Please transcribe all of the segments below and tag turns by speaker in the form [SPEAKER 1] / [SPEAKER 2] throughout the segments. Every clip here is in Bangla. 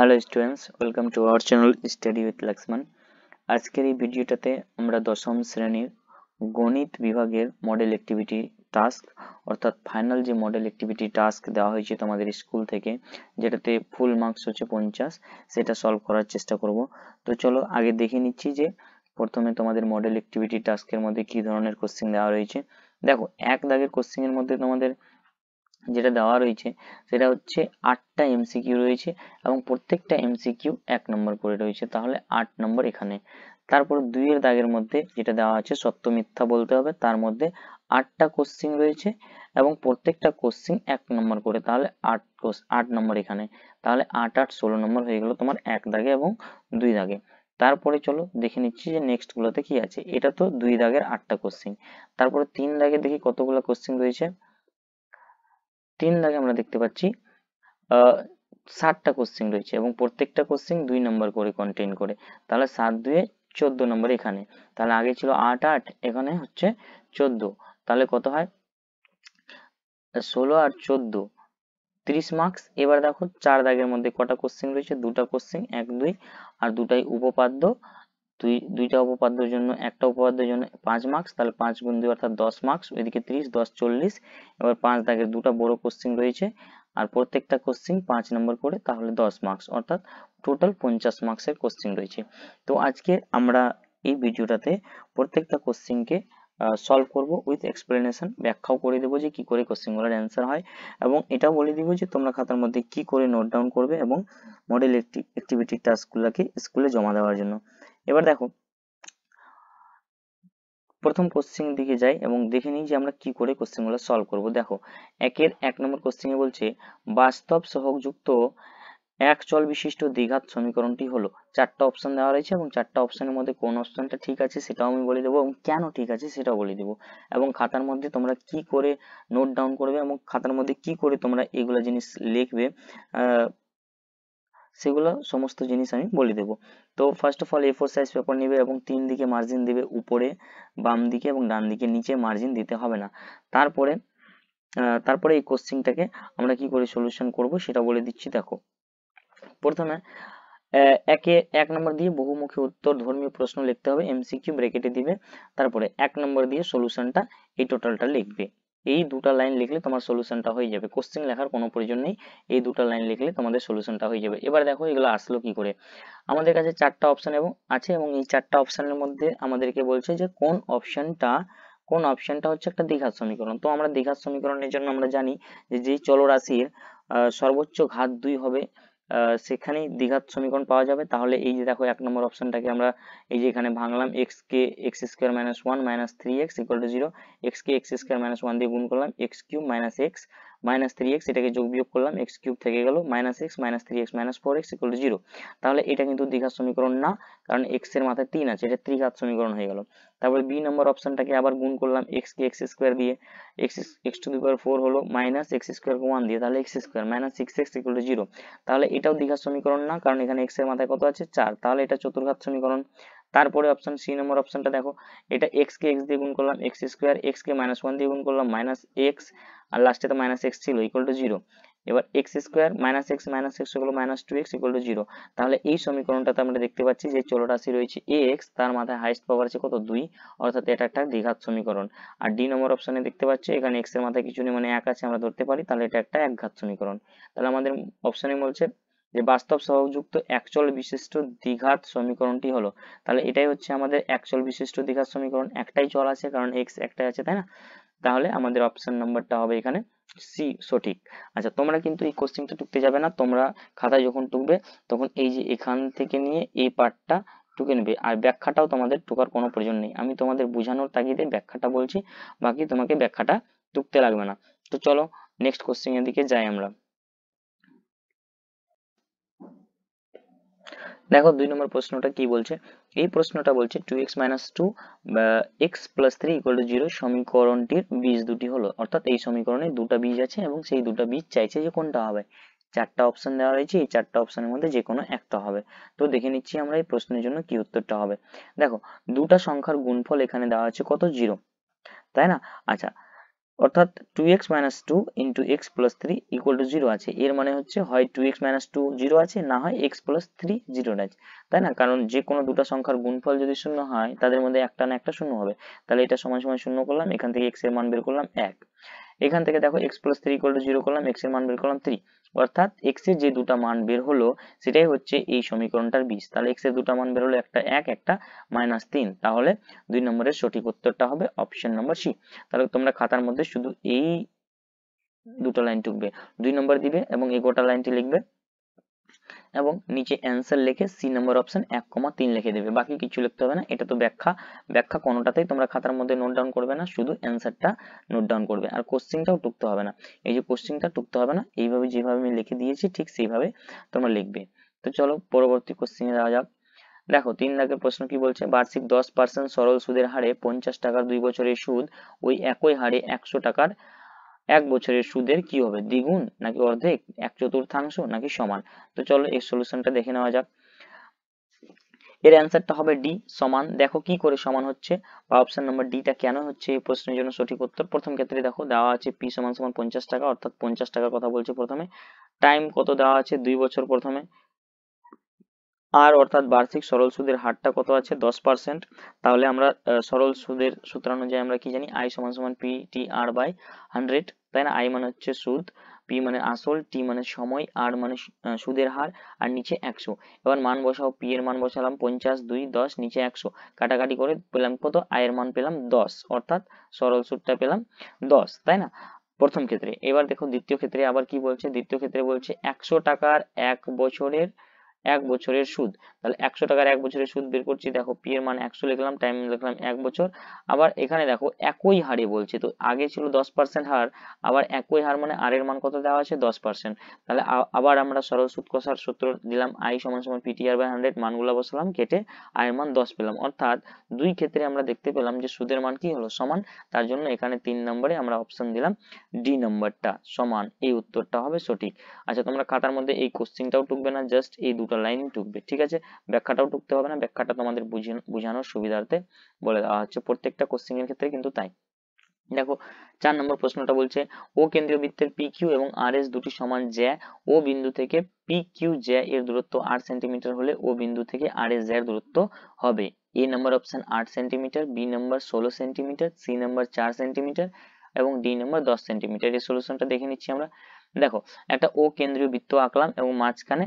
[SPEAKER 1] Hello students welcome to our channel study with Laxman আজকের এই ভিডিওটাতে আমরা দশম শ্রেণীর গণিত বিভাগের মডেল অ্যাক্টিভিটি টাস্ক অর্থাৎ ফাইনাল যে মডেল অ্যাক্টিভিটি টাস্ক দেওয়া হয়েছে তোমাদের স্কুল থেকে যেটাতে ফুল মার্কস হচ্ছে পঞ্চাশ সেটা সলভ করার চেষ্টা করব তো চলো আগে দেখে নিচ্ছি যে প্রথমে তোমাদের মডেল অ্যাক্টিভিটি টাস্কের মধ্যে কি ধরনের কোশ্চেন দেওয়া রয়েছে দেখো এক দাগের কোশ্চেনের মধ্যে তোমাদের যেটা দেওয়া রয়েছে সেটা হচ্ছে আটটা এমসিকিউ রয়েছে এবং প্রত্যেকটা এমসিকিউ এক নম্বর করে রয়েছে তাহলে আট নম্বর এখানে তারপর দুইয়ের দাগের মধ্যে যেটা দেওয়া আছে সত্য মিথ্যা বলতে হবে তার মধ্যে আটটা কোশ্চিন রয়েছে এবং প্রত্যেকটা কোশ্চিন এক নম্বর করে তাহলে আট আট নম্বর এখানে তাহলে আট আট ষোলো নম্বর হয়ে গেল তোমার এক দাগে এবং দুই দাগে তারপরে চলো দেখে নিচ্ছি যে নেক্সট গুলোতে কি আছে এটা তো দুই দাগের আটটা কোশ্চিন তারপরে তিন দাগে দেখি কতগুলো কোশ্চিন রয়েছে তিন দাগে আমরা দেখতে পাচ্ছি ষাটটা কোশ্চিন রয়েছে এবং প্রত্যেকটা কোশ্চিন দুই নম্বর করে কন্টেন করে তাহলে সাত দুয়ে চোদ্দ নম্বর এখানে তাহলে আগে ছিল আট আট এখানে হচ্ছে চোদ্দ তাহলে কত হয় ষোলো আর চোদ্দ তিরিশ মার্কস এবার দেখো চার দাগের মধ্যে কটা কোশ্চিন রয়েছে দুটা কোশ্চিন এক দুই আর দুটাই উপপাদ্য দুই দুইটা উপপাদ্যের জন্য একটা উপপাদ্যের জন্য পাঁচ মার্কস তাহলে পাঁচ গুণ দুই অর্থাৎ দশ মার্কস ওইদিকে তিরিশ দশ চল্লিশ এবার পাঁচ দাগের দুটা বড় কোশ্চিন রয়েছে আর প্রত্যেকটা কোশ্চিন পাঁচ নম্বর করে তাহলে দশ মার্কস অর্থাৎ টোটাল পঞ্চাশ মার্কসের কোশ্চিন রয়েছে তো আজকে আমরা এই ভিডিওটাতে প্রত্যেকটা কোশ্চিনকে সলভ করব উইথ এক্সপ্লেনেশন ব্যাখ্যাও করে দেবো যে কি করে গুলোর অ্যান্সার হয় এবং এটাও বলে দিব যে তোমরা খাতার মধ্যে কি করে নোট ডাউন করবে এবং মডেল অ্যাক্টিভিটি টাস্কগুলোকে স্কুলে জমা দেওয়ার জন্য এবার দেখো প্রথম কোশ্চেন দিকে যাই এবং দেখে নিই যে আমরা কি করে কোশ্চেন গুলো সলভ করব দেখো একের এক নম্বর কোশ্চেনে বলছে বাস্তব সহযুক্ত এক চল বিশিষ্ট দ্বিঘাত সমীকরণটি হলো চারটা অপশন দেওয়া রয়েছে এবং চারটা অপশনের মধ্যে কোন অপশনটা ঠিক আছে সেটাও আমি বলে দেবো এবং কেন ঠিক আছে সেটাও বলে দেবো এবং খাতার মধ্যে তোমরা কি করে নোট ডাউন করবে এবং খাতার মধ্যে কি করে তোমরা এগুলো জিনিস লিখবে আহ সেগুলো সমস্ত জিনিস আমি বলে দেবো তো first of all A four size paper নেবে এবং তিন দিকে মার্জিন দেবে উপরে বাম দিকে এবং ডান দিকে নিচে মার্জিন দিতে হবে না তারপরে তারপরে এই কোশ্চিনটাকে আমরা কি করে সলিউশন করব সেটা বলে দিচ্ছি দেখো প্রথমে একে এক নম্বর দিয়ে বহুমুখী উত্তর ধর্মীয় প্রশ্ন লিখতে হবে এমসিকিউ ব্র্যাকেটে দিবে তারপরে এক নম্বর দিয়ে সলিউশনটা এই টোটালটা লিখবে এই দুটা লাইন লিখলে তোমার সলিউশনটা হয়ে যাবে কোশ্চেন লেখার কোনো প্রয়োজন নেই এই দুটা লাইন লিখলে তোমাদের সলিউশনটা হয়ে যাবে এবার দেখো এগুলো আসলো কি করে আমাদের কাছে চারটা অপশন এবং আছে এবং এই চারটা অপশনের মধ্যে আমাদেরকে বলছে যে কোন অপশনটা কোন অপশনটা হচ্ছে একটা দ্বিঘাত সমীকরণ তো আমরা দ্বিঘাত সমীকরণের জন্য আমরা জানি যে যেই চলরাশির সর্বোচ্চ ঘাত দুই হবে সেখানেই দ্বিঘাত সমীকরণ পাওয়া যাবে তাহলে এই যে দেখো এক নম্বর অপশনটাকে আমরা এই যে এখানে ভাঙলাম এক্স কে x square minus one minus three x equal to zero x কে এক্স স্কোয়ার মাইনাস ওয়ান দিয়ে গুণ করলাম x cube minus x minus three x এটাকে যোগ বিয়োগ করলাম এক্স কিউব থেকে গেল minus x minus three x minus four x equal জিরো তাহলে এটা কিন্তু দ্বিঘাত সমীকরণ না কারণ এক্স এর মাথায় তিন আছে এটা ত্রিঘাত সমীকরণ হয়ে গেল তারপরে বি নম্বর অপশনটাকে আবার গুণ করলাম এক্স কে এক্স স্কোয়ার দিয়ে x x to the four হলো মাইনাস এক্স স্কোয়ার ওয়ান দিয়ে তাহলে x square minus six x equal to zero তাহলে এটাও দীঘার সমীকরণ না কারণ এখানে এক্স এর মাথায় কত আছে চার তাহলে এটা চতুর্ঘাত সমীকরণ তারপরে অপশন সি নম্বর অপশনটা দেখো এটা এক্স কে এক্স দিয়ে গুণ করলাম এক্স স্কোয়ার এক্স কে মাইনাস ওয়ান দিয়ে গুণ করলাম মাইনাস এক্স আর লাস্টে তো মাইনাস এক্স ছিল ইকুয়াল টু জিরো এবার x square minus x minus x হলো minus two x equal to zero তাহলে এই সমীকরণটাতে আমরা দেখতে পাচ্ছি যে চলো রাশি রয়েছে এ এক্স তার মাথায় হাইস্ট পাওয়ার আছে কত দুই অর্থাৎ এটা একটা দ্বিঘাত সমীকরণ আর ডি নম্বর অপশনে দেখতে পাচ্ছি এখানে এক্স এর মাথায় কিছু নেই মানে এক আছে আমরা ধরতে পারি তাহলে এটা একটা একঘাত সমীকরণ তাহলে আমাদের অপশনে বলছে যে বাস্তব সহযুক্ত অ্যাকচুয়াল বিশিষ্ট দ্বিঘাত সমীকরণটি হলো তাহলে এটাই হচ্ছে আমাদের অ্যাকচুয়াল বিশিষ্ট দ্বিঘাত সমীকরণ একটাই চল আছে কারণ এক্স একটাই আছে তাই না তাহলে আমাদের অপশন নাম্বারটা হবে এখানে সি সঠিক আচ্ছা তোমরা কিন্তু এই কোশ্চেনটা টুকতে যাবে না তোমরা খাতায় যখন টুকবে তখন এই যে এখান থেকে নিয়ে এই পার্টটা টুকে নেবে আর ব্যাখ্যাটাও তোমাদের টুকার কোনো প্রয়োজন নেই আমি তোমাদের বোঝানোর তাগিদে ব্যাখ্যাটা বলছি বাকি তোমাকে ব্যাখ্যাটা টুকতে লাগবে না তো চলো নেক্সট কোশ্চেনের দিকে যাই আমরা দেখো দুই নম্বর প্রশ্নটা কি বলছে এই প্রশ্নটা বলছে two x minus two x plus three equal to zero সমীকরণটির বীজ দুটি হলো অর্থাৎ এই সমীকরণে দুটো বীজ আছে এবং সেই দুটো বীজ চাইছে যে কোনটা হবে চারটা অপশন দেওয়া রয়েছে এই চারটা অপশনের মধ্যে যে কোনো একটা হবে তো দেখে নিচ্ছি আমরা এই প্রশ্নের জন্য কি উত্তরটা হবে দেখো দুটা সংখ্যার গুণফল এখানে দেওয়া আছে কত জিরো তাই না আচ্ছা অর্থাৎ two x minus two into x plus three equal to zero আছে এর মানে হচ্ছে হয় two x minus two zero আছে না হয় এক্স প্লাস থ্রি জিরো আছে তাই না কারণ যে কোনো দুটো সংখ্যার গুণফল যদি শূন্য হয় তাদের মধ্যে একটা না একটা শূন্য হবে তাহলে এটা সময় সময় শূন্য করলাম এখান থেকে এক্স এর মান বের করলাম এক এখান থেকে দেখো x plus three equal to zero করলাম এক্স এর মান বের করলাম থ্রি অর্থাৎ এক্স এর যে দুটা মান বের হলো সেটাই হচ্ছে এই সমীকরণটার বীজ তাহলে এক্স এর দুটা মান বের হলো একটা এক একটা মাইনাস তিন তাহলে দুই নম্বরের সঠিক উত্তরটা হবে অপশন নম্বর সি তাহলে তোমরা খাতার মধ্যে শুধু এই দুটো লাইন টুকবে দুই নম্বর দিবে এবং এই গোটা লাইনটি লিখবে এবং নিচে অ্যান্সার লিখে সি নম্বর অপশন এক কমা তিন লিখে দেবে বাকি কিছু লিখতে হবে না এটা তো ব্যাখ্যা ব্যাখ্যা কোনোটাতেই তোমরা খাতার মধ্যে নোট ডাউন করবে না শুধু অ্যান্সারটা নোট ডাউন করবে আর কোশ্চিনটাও টুকতে হবে না এই যে কোশ্চিনটা টুকতে হবে না এইভাবে যেভাবে আমি লিখে দিয়েছি ঠিক সেইভাবে তোমরা লিখবে তো চলো পরবর্তী কোশ্চিনে যাওয়া যাক দেখো তিন লাখের প্রশ্ন কি বলছে বার্ষিক দশ পার্সেন্ট সরল সুদের হারে পঞ্চাশ টাকার দুই বছরের সুদ ওই একই হারে একশো টাকার এক বছরের সুদের কি হবে দ্বিগুণ নাকি অর্ধেক এক চতুর্থাংশ নাকি সমান তো চলো এর সলিউশনটা দেখে নেওয়া যাক এর অ্যান্সারটা হবে ডি সমান দেখো কি করে সমান হচ্ছে বা অপশন নম্বর ডিটা কেন হচ্ছে এই প্রশ্নের জন্য সঠিক উত্তর প্রথম ক্ষেত্রে দেখো দেওয়া আছে পি সমান সমান পঞ্চাশ টাকা অর্থাৎ পঞ্চাশ টাকার কথা বলছে প্রথমে টাইম কত দেওয়া আছে দুই বছর প্রথমে আর অর্থাৎ বার্ষিক সরল সুদের হারটা কত আছে দশ পার্সেন্ট তাহলে আমরা সরল সুদের সূত্র অনুযায়ী আমরা কি জানি আই সমান সমান P T R by hundred তাই না আই মানে হচ্ছে সুদ পি মানে আসল টি মানে সময় আর মানে সুদের হার আর নিচে একশো এবার মান বসাও পি এর মান বসালাম পঞ্চাশ দুই দশ নিচে একশো কাটাকাটি করে পেলাম কত আয়ের মান পেলাম দশ অর্থাৎ সরল সুদটা পেলাম দশ তাই না প্রথম ক্ষেত্রে এবার দেখো দ্বিতীয় ক্ষেত্রে আবার কি বলছে দ্বিতীয় ক্ষেত্রে বলছে একশো টাকার এক বছরের এক বছরের সুদ তাহলে একশো টাকার এক বছরের সুদ বের করছি দেখো পি এর মান একশো লিখলাম টাইম লিখলাম এক বছর আবার এখানে দেখো একই হারে বলছে তো আগে ছিল দশ পার্সেন্ট হার আবার একই হার মানে আর এর মান কত দেওয়া আছে দশ পার্সেন্ট তাহলে আবার আমরা সরল সুদ কষার সূত্র দিলাম আই সমান সমান পিটিআর বাই হান্ড্রেড মানগুলো বসালাম কেটে আয়ের এর মান দশ পেলাম অর্থাৎ দুই ক্ষেত্রে আমরা দেখতে পেলাম যে সুদের মান কি হলো সমান তার জন্য এখানে তিন নম্বরে আমরা অপশন দিলাম ডি নম্বরটা সমান এই উত্তরটা হবে সঠিক আচ্ছা তোমরা খাতার মধ্যে এই কোশ্চিনটাও টুকবে না জাস্ট এই দুটো দুটো লাইনই টুকবে ঠিক আছে ব্যাখ্যাটাও টুকতে হবে না ব্যাখ্যাটা তোমাদের বোঝানোর সুবিধার্থে বলে দেওয়া হচ্ছে প্রত্যেকটা এর ক্ষেত্রে কিন্তু তাই দেখো চার নম্বর প্রশ্নটা বলছে ও কেন্দ্রীয় বৃত্তের পি কিউ এবং আর এস দুটি সমান জ্যা ও বিন্দু থেকে পি কিউ জ্যা এর দূরত্ব আট সেন্টিমিটার হলে ও বিন্দু থেকে আর এস জ্যার দূরত্ব হবে এ নম্বর অপশন আট সেন্টিমিটার বি নম্বর ষোলো সেন্টিমিটার সি নম্বর চার সেন্টিমিটার এবং ডি নম্বর দশ সেন্টিমিটার এই সলিউশনটা দেখে নিচ্ছি আমরা দেখো একটা ও কেন্দ্রীয় বৃত্ত আঁকলাম এবং মাঝখানে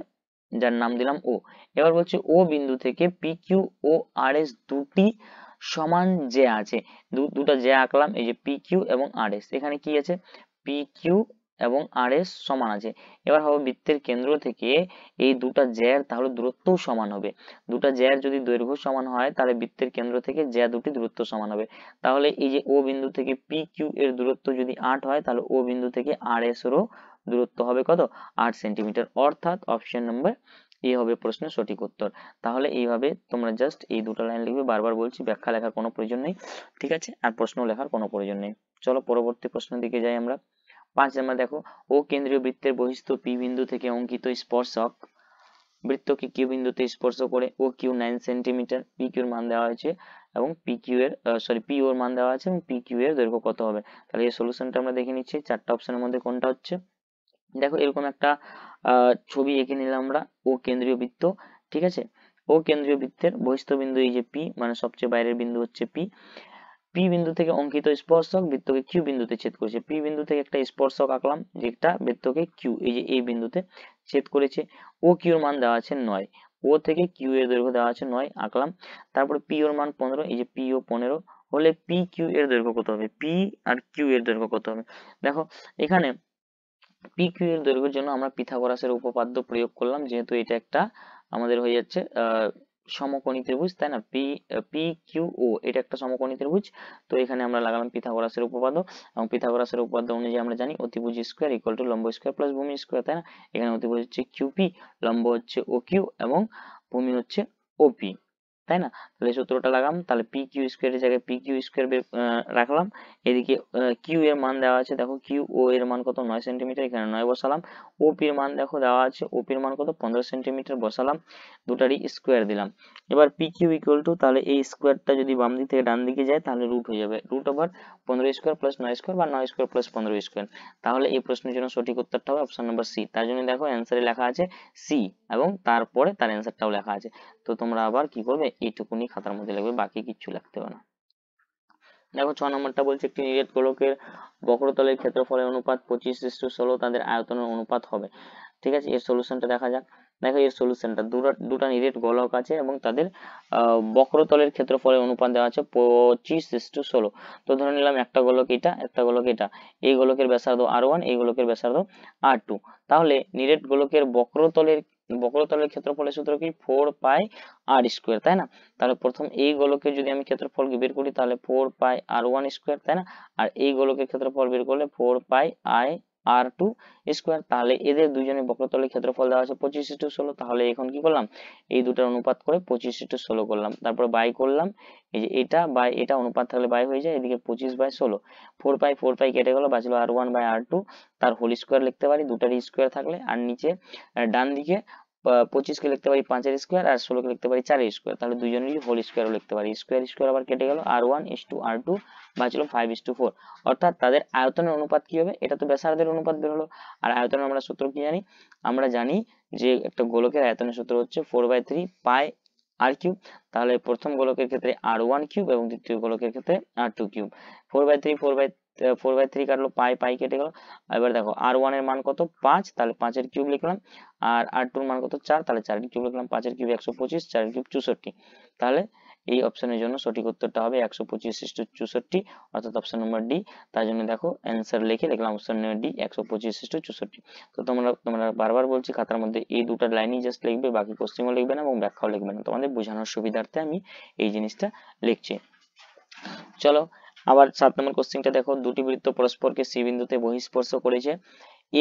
[SPEAKER 1] যার নাম দিলাম ও এবার বলছে ও বিন্দু থেকে পি কিউ ও আর এস দুটি সমান যে আছে দুটা যে আঁকলাম এই যে পি কিউ এবং আর এস এখানে কি আছে পি কিউ এবং আর এস সমান আছে এবার হবে বৃত্তের কেন্দ্র থেকে এই দুটা জ্যার তাহলে দূরত্ব সমান হবে দুটা জ্যার যদি দৈর্ঘ্য সমান হয় তাহলে বৃত্তের কেন্দ্র থেকে জ্যা দুটি দূরত্ব সমান হবে তাহলে এই যে ও বিন্দু থেকে পি কিউ এর দূরত্ব যদি আট হয় তাহলে ও বিন্দু থেকে আর এস এরও দূরত্ব হবে কত আট সেন্টিমিটার অর্থাৎ অপশন নাম্বার এ হবে প্রশ্নের সঠিক উত্তর তাহলে এইভাবে তোমরা জাস্ট এই দুটো লাইন লিখবে বারবার বলছি ব্যাখ্যা লেখার কোনো প্রয়োজন নেই ঠিক আছে আর প্রশ্ন লেখার কোনো প্রয়োজন নেই চলো পরবর্তী প্রশ্নের দিকে যাই আমরা পাঁচ নাম্বার দেখো ও কেন্দ্রীয় বৃত্তের বহিস্থ পি বিন্দু থেকে অঙ্কিত স্পর্শক বৃত্তকে কিউ বিন্দুতে স্পর্শ করে O Q nine centimetre P কিউর মান দেওয়া হয়েছে এবং পি কিউ এর সরি পি ওর মান দেওয়া আছে এবং পি কিউ এর দৈর্ঘ্য কত হবে তাহলে এই সলিউশনটা আমরা দেখে নিচ্ছি চারটা অপশনের মধ্যে কোনটা হচ্ছে দেখো এরকম একটা ছবি এঁকে নিলাম আমরা ও কেন্দ্রীয় বৃত্ত ঠিক আছে ও কেন্দ্রীয় বৃত্তের বহিস্থ বিন্দু এই যে পি মানে সবচেয়ে বাইরের বিন্দু হচ্ছে পি পি বিন্দু থেকে অঙ্কিত স্পর্শক বৃত্তকে কিউ বিন্দুতে ছেদ করেছে পি বিন্দু থেকে একটা স্পর্শক আঁকলাম যেটা বৃত্তকে কিউ এই যে এই বিন্দুতে ছেদ করেছে ও কিউর মান দেওয়া আছে নয় ও থেকে কিউ এর দৈর্ঘ্য দেওয়া আছে নয় আঁকলাম তারপরে পি ওর মান পনেরো এই যে পি ও পনেরো হলে পি কিউ এর দৈর্ঘ্য কত হবে পি আর কিউ এর দৈর্ঘ্য কত হবে দেখো এখানে পিকিউ এর দৈর্ঘ্যের জন্য আমরা পিথাগোরাসের উপপাদ্য প্রয়োগ করলাম যেহেতু এটা একটা আমাদের হয়ে যাচ্ছে সমকোণী ত্রিভুজ তাই না পি পি কিউ ও এটা একটা সমকোণী ত্রিভুজ তো এখানে আমরা লাগালাম পিথাগোরাসের উপপাদ্য এবং পিথাগোরাসের উপপাদ্য অনুযায়ী আমরা জানি অতিভুজ স্কোয়ার ইকুয়াল টু লম্ব স্কোয়ার প্লাস ভূমি স্কোয়ার তাই না এখানে অতিভুজ হচ্ছে কিউপি লম্ব হচ্ছে ও কিউ এবং ভূমি হচ্ছে ওপি তাই না তাহলে সূত্রটা লাগাম তাহলে পি কিউ স্কোয়ারের জায়গায় পি কিউ স্কোয়ার রাখলাম এদিকে কিউ এর মান দেওয়া আছে দেখো কিউ ও এর মান কত নয় সেন্টিমিটার এখানে নয় বসালাম ও এর মান দেখো দেওয়া আছে ও এর মান কত পনেরো সেন্টিমিটার বসালাম দুটারই স্কোয়ার দিলাম এবার পি কিউ ইকুয়াল টু তাহলে এই স্কোয়ারটা যদি বাম দিক থেকে ডান দিকে যায় তাহলে রুট হয়ে যাবে রুট ওভার পনেরো স্কোয়ার প্লাস নয় স্কোয়ার বা নয় স্কোয়ার প্লাস পনেরো স্কোয়ার তাহলে এই প্রশ্নের জন্য সঠিক উত্তরটা হবে অপশন নাম্বার সি তার জন্য দেখো অ্যান্সারে লেখা আছে সি এবং তারপরে তার অ্যান্সারটাও লেখা আছে তো তোমরা আবার কি করবে এইটুকুনি খাতার মধ্যে লাগবে বাকি কিছু লাগতে হবে না দেখো ছ নম্বরটা বলছে একটি নিরেট গোলকের বক্রতলের ক্ষেত্রফলের অনুপাত পঁচিশ ইস্টু ষোলো তাদের আয়তনের অনুপাত হবে ঠিক আছে এর সলিউশনটা দেখা যাক দেখো এর সলিউশনটা দুটো দুটো নিরেট গোলক আছে এবং তাদের বক্রতলের ক্ষেত্রফলের অনুপাত দেওয়া আছে পঁচিশ ইস্টু ষোলো তো ধরে নিলাম একটা গোলক এটা একটা গোলক এটা এই গোলকের ব্যাসার্ধ আর ওয়ান এই গোলকের ব্যাসার্ধ আর টু তাহলে নিরেট গোলকের বক্রতলের বক্রতলের ক্ষেত্রফলের সূত্র কি ফোর পাই আর স্কোয়ার তাই না তাহলে প্রথম এই গোলকের যদি আমি ক্ষেত্রফল বের করি তাহলে four pi R one square তাই না আর এই গোলকের ক্ষেত্রফল বের করলে four pi I R two square তাহলে এদের দুজনের বক্রতলের ক্ষেত্রফল দেওয়া আছে পঁচিশ ইটু ষোলো তাহলে এখন কি করলাম এই দুটার অনুপাত করে পঁচিশ ইটু ষোলো করলাম তারপর বাই করলাম এই যে এটা বাই এটা অনুপাত থাকলে বাই হয়ে যায় এদিকে পঁচিশ বাই ষোলো ফোর পাই ফোর পাই কেটে গেল বাঁচলো R one by R two তার হোল স্কোয়ার লিখতে পারি দুটারই স্কোয়ার থাকলে আর নিচে ডান দিকে কে লিখতে পারি পাঁচের স্কোয়ার আর কে লিখতে পারি চারের স্কোয়ার তাহলে দুজনেরই হোল স্কোয়ার লিখতে পারি স্কোয়ার স্কোয়ার আবার কেটে গেল আর ওয়ান ইস টু বাঁচলো ফাইভ is to ফোর অর্থাৎ তাদের আয়তনের অনুপাত কি হবে এটা তো ব্যাসার্ধের অনুপাত বের হলো আর আয়তনের আমরা সূত্র কি জানি আমরা জানি যে একটা গোলকের আয়তনের সূত্র হচ্ছে four by three pi R cube তাহলে প্রথম গোলকের ক্ষেত্রে আর ওয়ান কিউব এবং দ্বিতীয় গোলকের ক্ষেত্রে R two cube four by three four by four by three কাটলো পাই পাই কেটে গেল এবার দেখো আর ওয়ান এর মান কত পাঁচ তাহলে পাঁচের কিউব লিখলাম আর আর টুর মান কত চার তাহলে চারের কিউব লিখলাম পাঁচের কিউব একশো পঁচিশ চারের কিউব চৌষট্টি তাহলে এই অপশনের জন্য সঠিক উত্তরটা হবে একশো পঁচিশ ইস্টু চৌষট্টি অর্থাৎ অপশন নম্বর ডি তার জন্য দেখো অ্যান্সার লিখে দেখলাম অপশন ডি একশো পঁচিশ ইস্টু চৌষট্টি তো তোমরা তোমরা বারবার বলছি খাতার মধ্যে এই দুটো লাইনই জাস্ট লিখবে বাকি কোশ্চেনও লিখবে না এবং ব্যাখ্যাও লিখবে না তোমাদের বোঝানোর সুবিধার্থে আমি এই জিনিসটা লিখছি চলো আবার সাত নম্বর কোশ্চেনটা দেখো দুটি বৃত্ত পরস্পরকে সি বিন্দুতে বহিঃস্পর্শ করেছে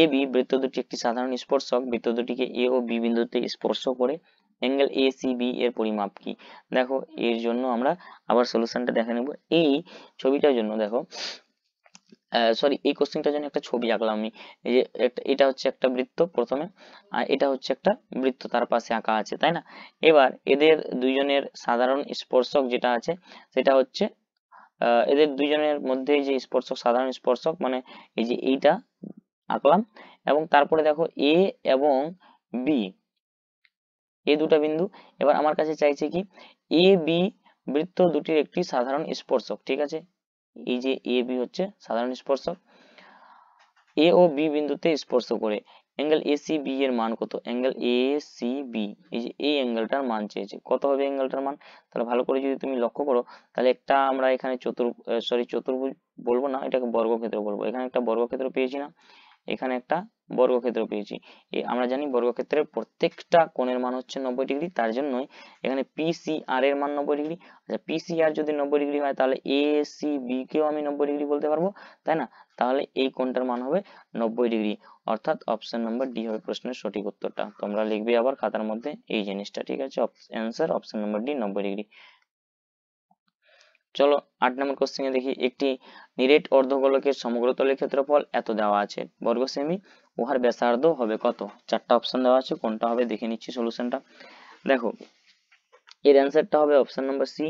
[SPEAKER 1] এ বি বৃত্ত দুটি একটি সাধারণ স্পর্শক বৃত্ত দুটিকে এ ও বি বিন্দুতে স্পর্শ করে অ্যাঙ্গেল এ সি বি এর পরিমাপ কি দেখো এর জন্য আমরা আবার সলিউশনটা দেখে নেব এই ছবিটার জন্য দেখো সরি এই কোশ্চেনটার জন্য একটা ছবি আঁকলাম আমি এই যে এটা হচ্ছে একটা বৃত্ত প্রথমে আর এটা হচ্ছে একটা বৃত্ত তার পাশে আঁকা আছে তাই না এবার এদের দুইজনের সাধারণ স্পর্শক যেটা আছে সেটা হচ্ছে এদের দুজনের মধ্যে যে স্পর্শক সাধারণ স্পর্শক মানে এই যে এইটা আঁকলাম এবং তারপরে দেখো এ এবং বি এ দুটা বিন্দু এবার আমার কাছে চাইছে কি এ বি বৃত্ত দুটির একটি সাধারণ স্পর্শক ঠিক আছে এই যে এ বি হচ্ছে সাধারণ স্পর্শক এ ও বি বিন্দুতে স্পর্শ করে অ্যাঙ্গেল এ বি এর মান কত অ্যাঙ্গেল এ বি এই যে এই অ্যাঙ্গেলটার মান চেয়েছে কত হবে অ্যাঙ্গেলটার মান তাহলে ভালো করে যদি তুমি লক্ষ্য করো তাহলে একটা আমরা এখানে চতুর সরি চতুর্ভুজ বলবো না এটাকে বর্গক্ষেত্র বলবো এখানে একটা বর্গক্ষেত্র পেয়েছি না এখানে একটা বর্গক্ষেত্র পেয়েছি আমরা জানি বর্গক্ষেত্রের প্রত্যেকটা কোণের মান হচ্ছে নব্বই ডিগ্রি তার জন্যই এখানে পিসিআর এর মান নব্বই ডিগ্রি আচ্ছা পিসিআর যদি নব্বই ডিগ্রি হয় তাহলে এ সি বি কেও আমি নব্বই ডিগ্রি বলতে পারবো তাই না তাহলে এই কোণটার মান হবে নব্বই ডিগ্রি অর্থাৎ অপশন নাম্বার ডি হবে প্রশ্নের সঠিক উত্তরটা তোমরা লিখবে আবার খাতার মধ্যে এই জিনিসটা ঠিক আছে অ্যান্সার অপশন নাম্বার ডি নব্বই ডিগ্রি চলো আট নম্বর কোশ্চেনে দেখি একটি নিরেট অর্ধগোলকের সমগ্র তলের ক্ষেত্রফল এত দেওয়া আছে বর্গ সেমি উহার ব্যাসার্ধ হবে কত চারটা অপশন দেওয়া আছে কোনটা হবে দেখে নিচ্ছি সলিউশনটা দেখো এর অ্যান্সারটা হবে অপশন নাম্বার সি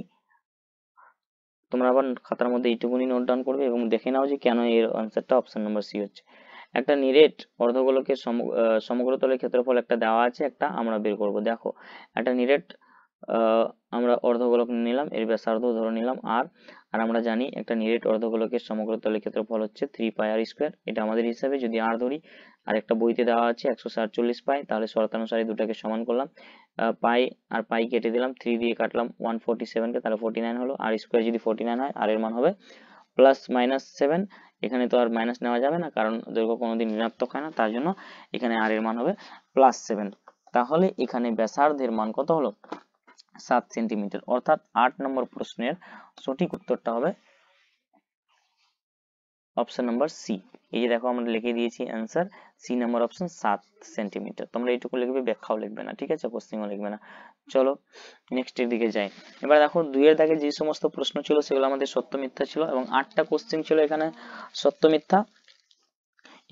[SPEAKER 1] তোমরা আবার খাতার মধ্যে এইটুকুনি নোট ডাউন করবে এবং দেখে নাও যে কেন এর অ্যান্সারটা অপশন নাম্বার সি হচ্ছে একটা নিরেট অর্ধগোলকের সমগ্র তলের ক্ষেত্রফল একটা দেওয়া আছে একটা আমরা বের করব দেখো একটা নিরেট আমরা অর্ধগোলক নিলাম এর ব্যাসার্ধ ধরে নিলাম আর আর আমরা জানি একটা নিরেট অর্ধগোলকের সমগ্র তলের ক্ষেত্রফল হচ্ছে থ্রি পাই আর স্কোয়ার এটা আমাদের হিসাবে যদি আর ধরি আর একটা বইতে দেওয়া আছে একশো সাতচল্লিশ পাই তাহলে শর্তানুসারে দুটাকে সমান করলাম পাই আর পাই কেটে দিলাম থ্রি দিয়ে কাটলাম ওয়ান ফোরটি সেভেনকে তাহলে ফোরটি নাইন হলো আর স্কোয়ার যদি ফোরটি নাইন হয় আর এর মান হবে প্লাস মাইনাস সেভেন এখানে তো আর মাইনাস নেওয়া যাবে না কারণ দৈর্ঘ্য কোনোদিন ঋণাত্মক হয় না তার জন্য এখানে আর এর মান হবে প্লাস সেভেন তাহলে এখানে ব্যাসার্ধের মান কত হলো সাত সেন্টিমিটার অর্থাৎ আট নম্বর প্রশ্নের সঠিক উত্তরটা হবে অপশন নাম্বার সি এই যে দেখো আমরা লিখে দিয়েছি অ্যান্সার সি নাম্বার অপশন সাত সেন্টিমিটার তোমরা এইটুকু লিখবে ব্যাখ্যাও লিখবে না ঠিক আছে কোশ্চিংও লিখবে না চলো নেক্সট দিকে যাই এবার দেখো দুইয়ের দাগে যে সমস্ত প্রশ্ন ছিল সেগুলো আমাদের সত্য মিথ্যা ছিল এবং আটটা কোশ্চিং ছিল এখানে সত্য মিথ্যা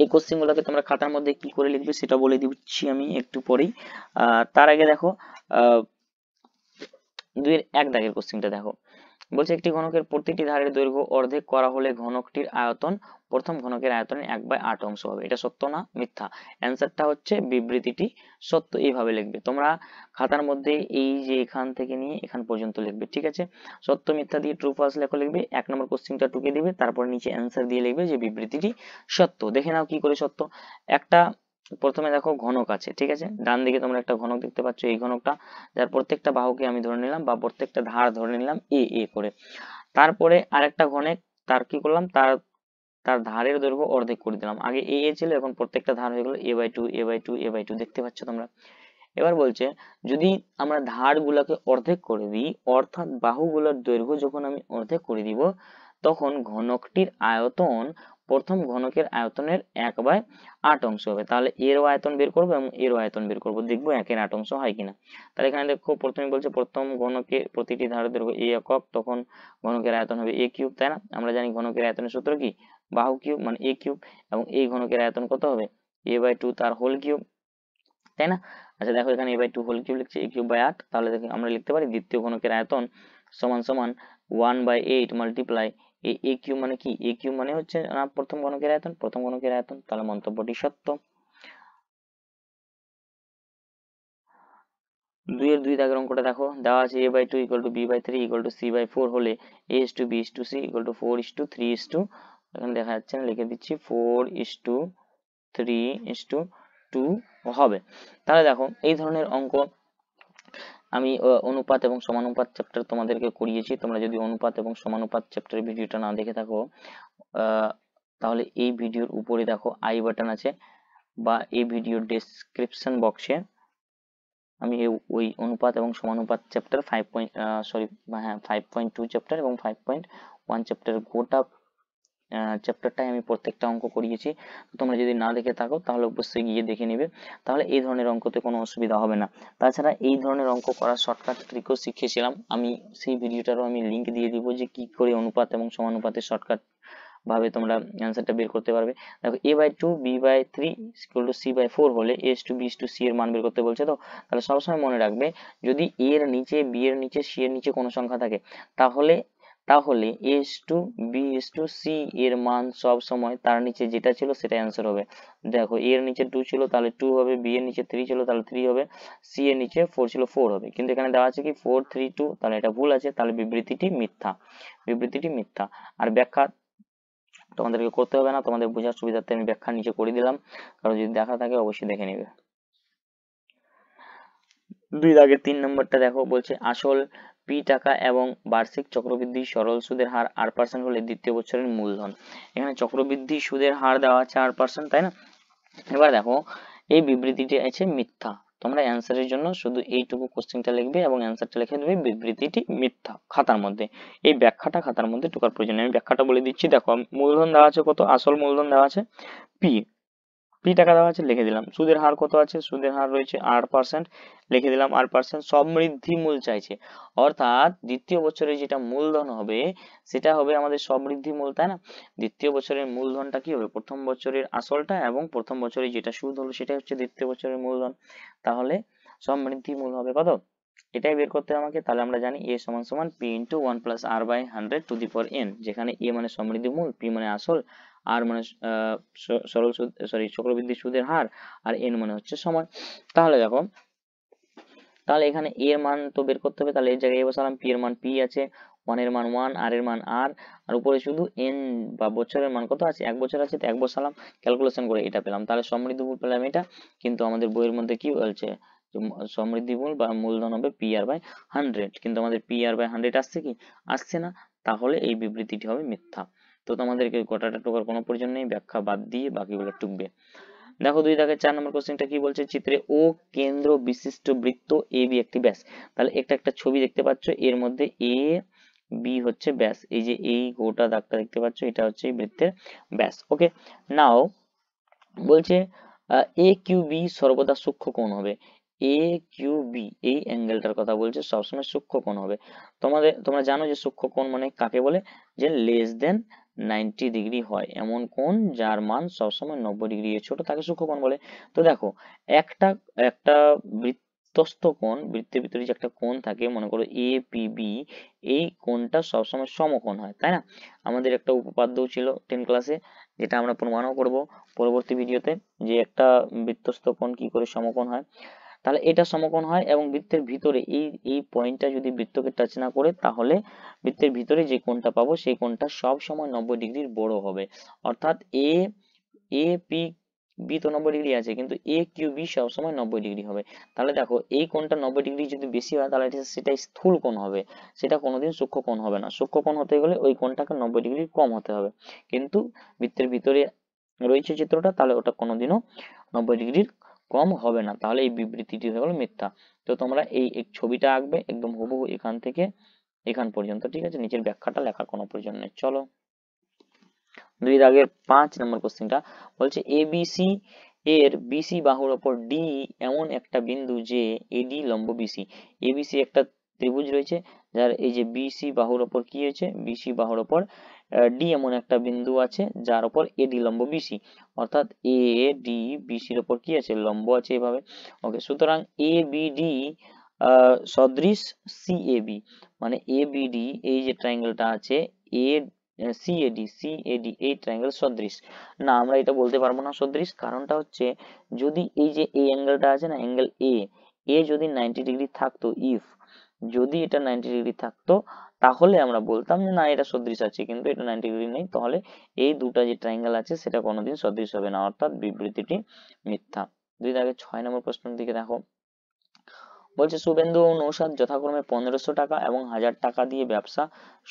[SPEAKER 1] এই গুলোকে তোমরা খাতার মধ্যে কি করে লিখবে সেটা বলে দিচ্ছি আমি একটু পরেই তার আগে দেখো দুইয়ের এক দাগের question টা দেখো বলছে একটি ঘনকের প্রতিটি ধারের দৈর্ঘ্য অর্ধেক করা হলে ঘনকটির আয়তন প্রথম ঘনকের আয়তনের এক বাই আট অংশ হবে এটা সত্য না মিথ্যা answer টা হচ্ছে বিবৃতিটি সত্য এইভাবে লিখবে তোমরা খাতার মধ্যে এই যে এখান থেকে নিয়ে এখান পর্যন্ত লিখবে ঠিক আছে সত্য মিথ্যা দিয়ে ট্রু ফালস লেখো লিখবে এক নম্বর কোশ্চিনটা টুকে দিবে তারপর নিচে অ্যান্সার দিয়ে লিখবে যে বিবৃতিটি সত্য দেখে নাও কি করে সত্য একটা প্রথমে দেখো ঘনক আছে ঠিক আছে ডান দিকে তোমরা একটা ঘনক দেখতে পাচ্ছ এই ঘনকটা যার প্রত্যেকটা বাহুকে আমি ধরে নিলাম বা প্রত্যেকটা ধার ধরে নিলাম এ এ করে তারপরে আরেকটা ঘনে তার কি করলাম তার তার ধারের দৈর্ঘ্য অর্ধেক করে দিলাম আগে এ এ ছিল এখন প্রত্যেকটা ধার হয়ে গেল A by two A by two A by two দেখতে পাচ্ছ তোমরা এবার বলছে যদি আমরা ধার গুলাকে অর্ধেক করে দিই অর্থাৎ বাহুগুলোর দৈর্ঘ্য যখন আমি অর্ধেক করে দিব তখন ঘনকটির আয়তন প্রথম ঘনকের আয়তনের এক বাই আট অংশ হবে তাহলে এর আয়তন বের করবো এবং এরও আয়তন বের করবো দেখবো একের আট অংশ হয় কিনা তাহলে এখানে দেখো প্রথমে বলছে প্রথম ঘনকে প্রতিটি ধারে ধরবো এ একক তখন ঘনকের আয়তন হবে এ কিউব তাই না আমরা জানি ঘনকের আয়তনের সূত্র কি বাহু কিউব মানে এ কিউব এবং এই ঘনকের আয়তন কত হবে এ বাই টু তার হোল কিউব তাই না আচ্ছা দেখো এখানে A by two whole cube লিখছে এ কিউব বাই আট তাহলে আমরা লিখতে পারি দ্বিতীয় ঘনকের আয়তন সমান সমান one by eight multiply A A Q মানে কি এ কিউ মানে হচ্ছে না প্রথম গণকের আয়তন প্রথম গণকের আয়তন তাহলে মন্তব্যটি সত্য দুইয়ের দুই দাগের অঙ্কটা দেখো দেওয়া আছে A by two equal to B by three equal to C by four হলে A is to B is to C equal to four is to three is to এখানে দেখা যাচ্ছে না লিখে দিচ্ছি four is to three is two two হবে তাহলে দেখো এই ধরনের অঙ্ক আমি অনুপাত এবং সমানুপাত চ্যাপ্টার তোমাদেরকে করিয়েছি তোমরা যদি অনুপাত এবং সমানুপাত চ্যাপ্টারের ভিডিওটা না দেখে থাকো তাহলে এই ভিডিওর উপরে দেখো আই বাটন আছে বা এই ভিডিওর ডেসক্রিপশন বক্সে আমি ওই অনুপাত এবং সমানুপাত চ্যাপ্টার ফাইভ পয়েন্ট সরি হ্যাঁ ফাইভ পয়েন্ট টু চ্যাপ্টার এবং ফাইভ পয়েন্ট ওয়ান চ্যাপ্টার গোটা চ্যাপ্টারটাই আমি প্রত্যেকটা অঙ্ক করিয়েছি তোমরা যদি না দেখে থাকো তাহলে অবশ্যই গিয়ে দেখে নেবে তাহলে এই ধরনের অঙ্কতে কোনো অসুবিধা হবে না তাছাড়া এই ধরনের অঙ্ক করার শর্টকাট ট্রিকও শিখিয়েছিলাম আমি সেই ভিডিওটারও আমি লিঙ্ক দিয়ে দিব যে কি করে অনুপাত এবং সমানুপাতের শর্টকাট ভাবে তোমরা অ্যান্সারটা বের করতে পারবে দেখো A by two B by three equal to C by four হলে is to B to C এর মান বের করতে বলছে তো তাহলে সবসময় মনে রাখবে যদি এর নিচে বি এর নিচে সি এর নিচে কোনো সংখ্যা থাকে তাহলে তাহলে A is to B is to C এর মান সব সময় তার নিচে যেটা ছিল সেটা অ্যান্সার হবে দেখো এর নিচে টু ছিল তাহলে টু হবে বি এর নিচে থ্রি ছিল তাহলে থ্রি হবে সি এর নিচে ফোর ছিল ফোর হবে কিন্তু এখানে দেওয়া আছে কি ফোর থ্রি টু তাহলে এটা ভুল আছে তাহলে বিবৃতিটি মিথ্যা বিবৃতিটি মিথ্যা আর ব্যাখ্যা তোমাদেরকে করতে হবে না তোমাদের বোঝার সুবিধার্থে আমি ব্যাখ্যা নিচে করে দিলাম কারণ যদি দেখা থাকে অবশ্যই দেখে নেবে দুই দাগের তিন নম্বরটা দেখো বলছে আসল পি টাকা এবং বার্ষিক চক্রবৃদ্ধি সরল সুদের হার আর পার্সেন্ট হলে দ্বিতীয় বছরের মূলধন এখানে চক্রবৃদ্ধি সুদের হার দেওয়া আছে আট পার্সেন্ট তাই না এবার দেখো এই বিবৃতিটি আছে মিথ্যা তোমরা অ্যান্সারের জন্য শুধু এইটুকু কোশ্চেনটা লিখবে এবং অ্যান্সারটা লিখে দেবে বিবৃতিটি মিথ্যা খাতার মধ্যে এই ব্যাখ্যাটা খাতার মধ্যে টোকার প্রয়োজন আমি ব্যাখ্যাটা বলে দিচ্ছি দেখো মূলধন দেওয়া আছে কত আসল মূলধন দেওয়া আছে পি কুড়ি টাকা দেওয়া আছে লিখে দিলাম সুদের হার কত আছে সুদের হার রয়েছে আট পার্সেন্ট লিখে দিলাম আট পার্সেন্ট সমৃদ্ধি মূল চাইছে অর্থাৎ দ্বিতীয় বছরে যেটা মূলধন হবে সেটা হবে আমাদের সমৃদ্ধি মূল তাই না দ্বিতীয় বছরের মূলধনটা কি হবে প্রথম বছরের আসলটা এবং প্রথম বছরে যেটা সুদ হলো সেটা হচ্ছে দ্বিতীয় বছরের মূলধন তাহলে সমৃদ্ধি মূল হবে কত এটাই বের করতে আমাকে তাহলে আমরা জানি এ সমান সমান P into one plus R by hundred to the four N যেখানে এ মানে সমৃদ্ধি মূল পি মানে আসল আর মানে সরল সুদ সরি চক্রবৃদ্ধি সুদের হার আর এন মানে হচ্ছে সময় তাহলে দেখো তাহলে এখানে এ এর মান তো বের করতে হবে তাহলে এর জায়গায় এ বসালাম পি এর মান পি আছে ওয়ান এর মান ওয়ান আর এর মান আর আর উপরে শুধু এন বা বছরের মান কত আছে এক বছর আছে তো এক বসালাম ক্যালকুলেশন করে এটা পেলাম তাহলে সমৃদ্ধি মূল পেলাম এটা কিন্তু আমাদের বইয়ের মধ্যে কি বলছে সমৃদ্ধি মূল বা মূলধন হবে পি আর বাই হান্ড্রেড কিন্তু আমাদের পি আর বাই হান্ড্রেড আসছে কি আসছে না তাহলে এই বিবৃতিটি হবে মিথ্যা তো তোমাদেরকে গোটাটা টোকার কোনো প্রয়োজন নেই ব্যাখ্যা বাদ দিয়ে বাকিগুলো টুকবে দেখো দুই দাগের চার নম্বর কোশ্চেনটা কি বলছে চিত্রে ও কেন্দ্র বিশিষ্ট বৃত্ত এ বি একটি ব্যাস তাহলে একটা একটা ছবি দেখতে পাচ্ছ এর মধ্যে এ বি হচ্ছে ব্যাস এই যে এই গোটা দাগটা দেখতে পাচ্ছ এটা হচ্ছে এই বৃত্তের ব্যাস ওকে নাও বলছে এ কিউ বি সর্বদা সূক্ষ্ম কোণ হবে এ কিউ বি এই অ্যাঙ্গেলটার কথা বলছে সবসময় সূক্ষ্ম কোণ হবে তোমাদের তোমরা জানো যে সূক্ষ্ম কোণ মানে কাকে বলে যে লেস দেন 90 ডিগ্রি হয় এমন কোন যার মান সবসময় 90 ডিগ্রি এর ছোট তাকে সূক্ষ্ম কোণ বলে তো দেখো একটা একটা বৃত্তস্থ কোণ বৃত্তের ভিতরে যে একটা কোণ থাকে মনে করো এ পি বি এই কোণটা সবসময় সমকোণ হয় তাই না আমাদের একটা উপপাদ্য ছিল 10 ক্লাসে যেটা আমরা প্রমাণও করব পরবর্তী ভিডিওতে যে একটা বৃত্তস্থ কোণ কি করে সমকোণ হয় তাহলে এটা সমকোণ হয় এবং বৃত্তের ভিতরে এই এই পয়েন্টটা যদি বৃত্তকে টাচ না করে তাহলে বৃত্তের ভিতরে যে কোণটা পাবো সেই কোণটা সব সময় নব্বই ডিগ্রির বড় হবে অর্থাৎ এ এ পি বি তো নব্বই ডিগ্রি আছে কিন্তু এ কিউ বি সব সময় নব্বই ডিগ্রি হবে তাহলে দেখো এই কোণটা নব্বই ডিগ্রি যদি বেশি হয় তাহলে সেটা স্থূল কোণ হবে সেটা কোনোদিন সূক্ষ্ম কোণ হবে না সূক্ষ্ম কোণ হতে গেলে ওই কোণটাকে নব্বই ডিগ্রি কম হতে হবে কিন্তু বৃত্তের ভিতরে রয়েছে চিত্রটা তাহলে ওটা কোনোদিনও নব্বই ডিগ্রির কম হবে না তাহলে এই বিবৃতিটি হলো মিথ্যা তো তোমরা এই ছবিটা আঁকবে একদম হুবহু এখান থেকে এখান পর্যন্ত ঠিক আছে নিচের ব্যাখ্যাটা লেখার কোনো প্রয়োজন নেই চলো দুই দাগের পাঁচ নম্বর কোশ্চেনটা বলছে এ এবিসি এর বিসি বাহুর ওপর ডি এমন একটা বিন্দু যে এডি লম্ব বিসি এবিসি একটা ত্রিভুজ রয়েছে যার এই যে বিসি বাহুর ওপর কি হয়েছে বিসি বাহুর ওপর ডি এমন একটা বিন্দু আছে যার উপর এ ডি লম্ব বিসি অর্থাৎ এ ডি বিসির উপর কি আছে লম্ব আছে এভাবে ওকে সুতরাং এ বি ডি সদৃশ সি এ বি মানে এ বি ডি এই যে ট্রায়াঙ্গেলটা আছে A C C A D A D এই ট্রায়াঙ্গেল সদৃশ না আমরা এটা বলতে পারবো না সদৃশ কারণটা হচ্ছে যদি এই যে এই অ্যাঙ্গেলটা আছে না অ্যাঙ্গেল এ এ যদি নাইনটি ডিগ্রি থাকতো ইফ যদি এটা নাইনটি ডিগ্রি থাকতো তাহলে আমরা বলতাম যে না এটা সদৃশ আছে কিন্তু এটা নাইনটি ডিগ্রি নেই তাহলে এই দুটা যে ট্রাইঙ্গেল আছে সেটা কোনোদিন সদৃশ হবে না অর্থাৎ বিবৃতিটি মিথ্যা দুই আগে ছয় নম্বর প্রশ্নের দিকে দেখো বলছে শুভেন্দু ও নৌসাদ যথাক্রমে পনেরোশো টাকা এবং হাজার টাকা দিয়ে ব্যবসা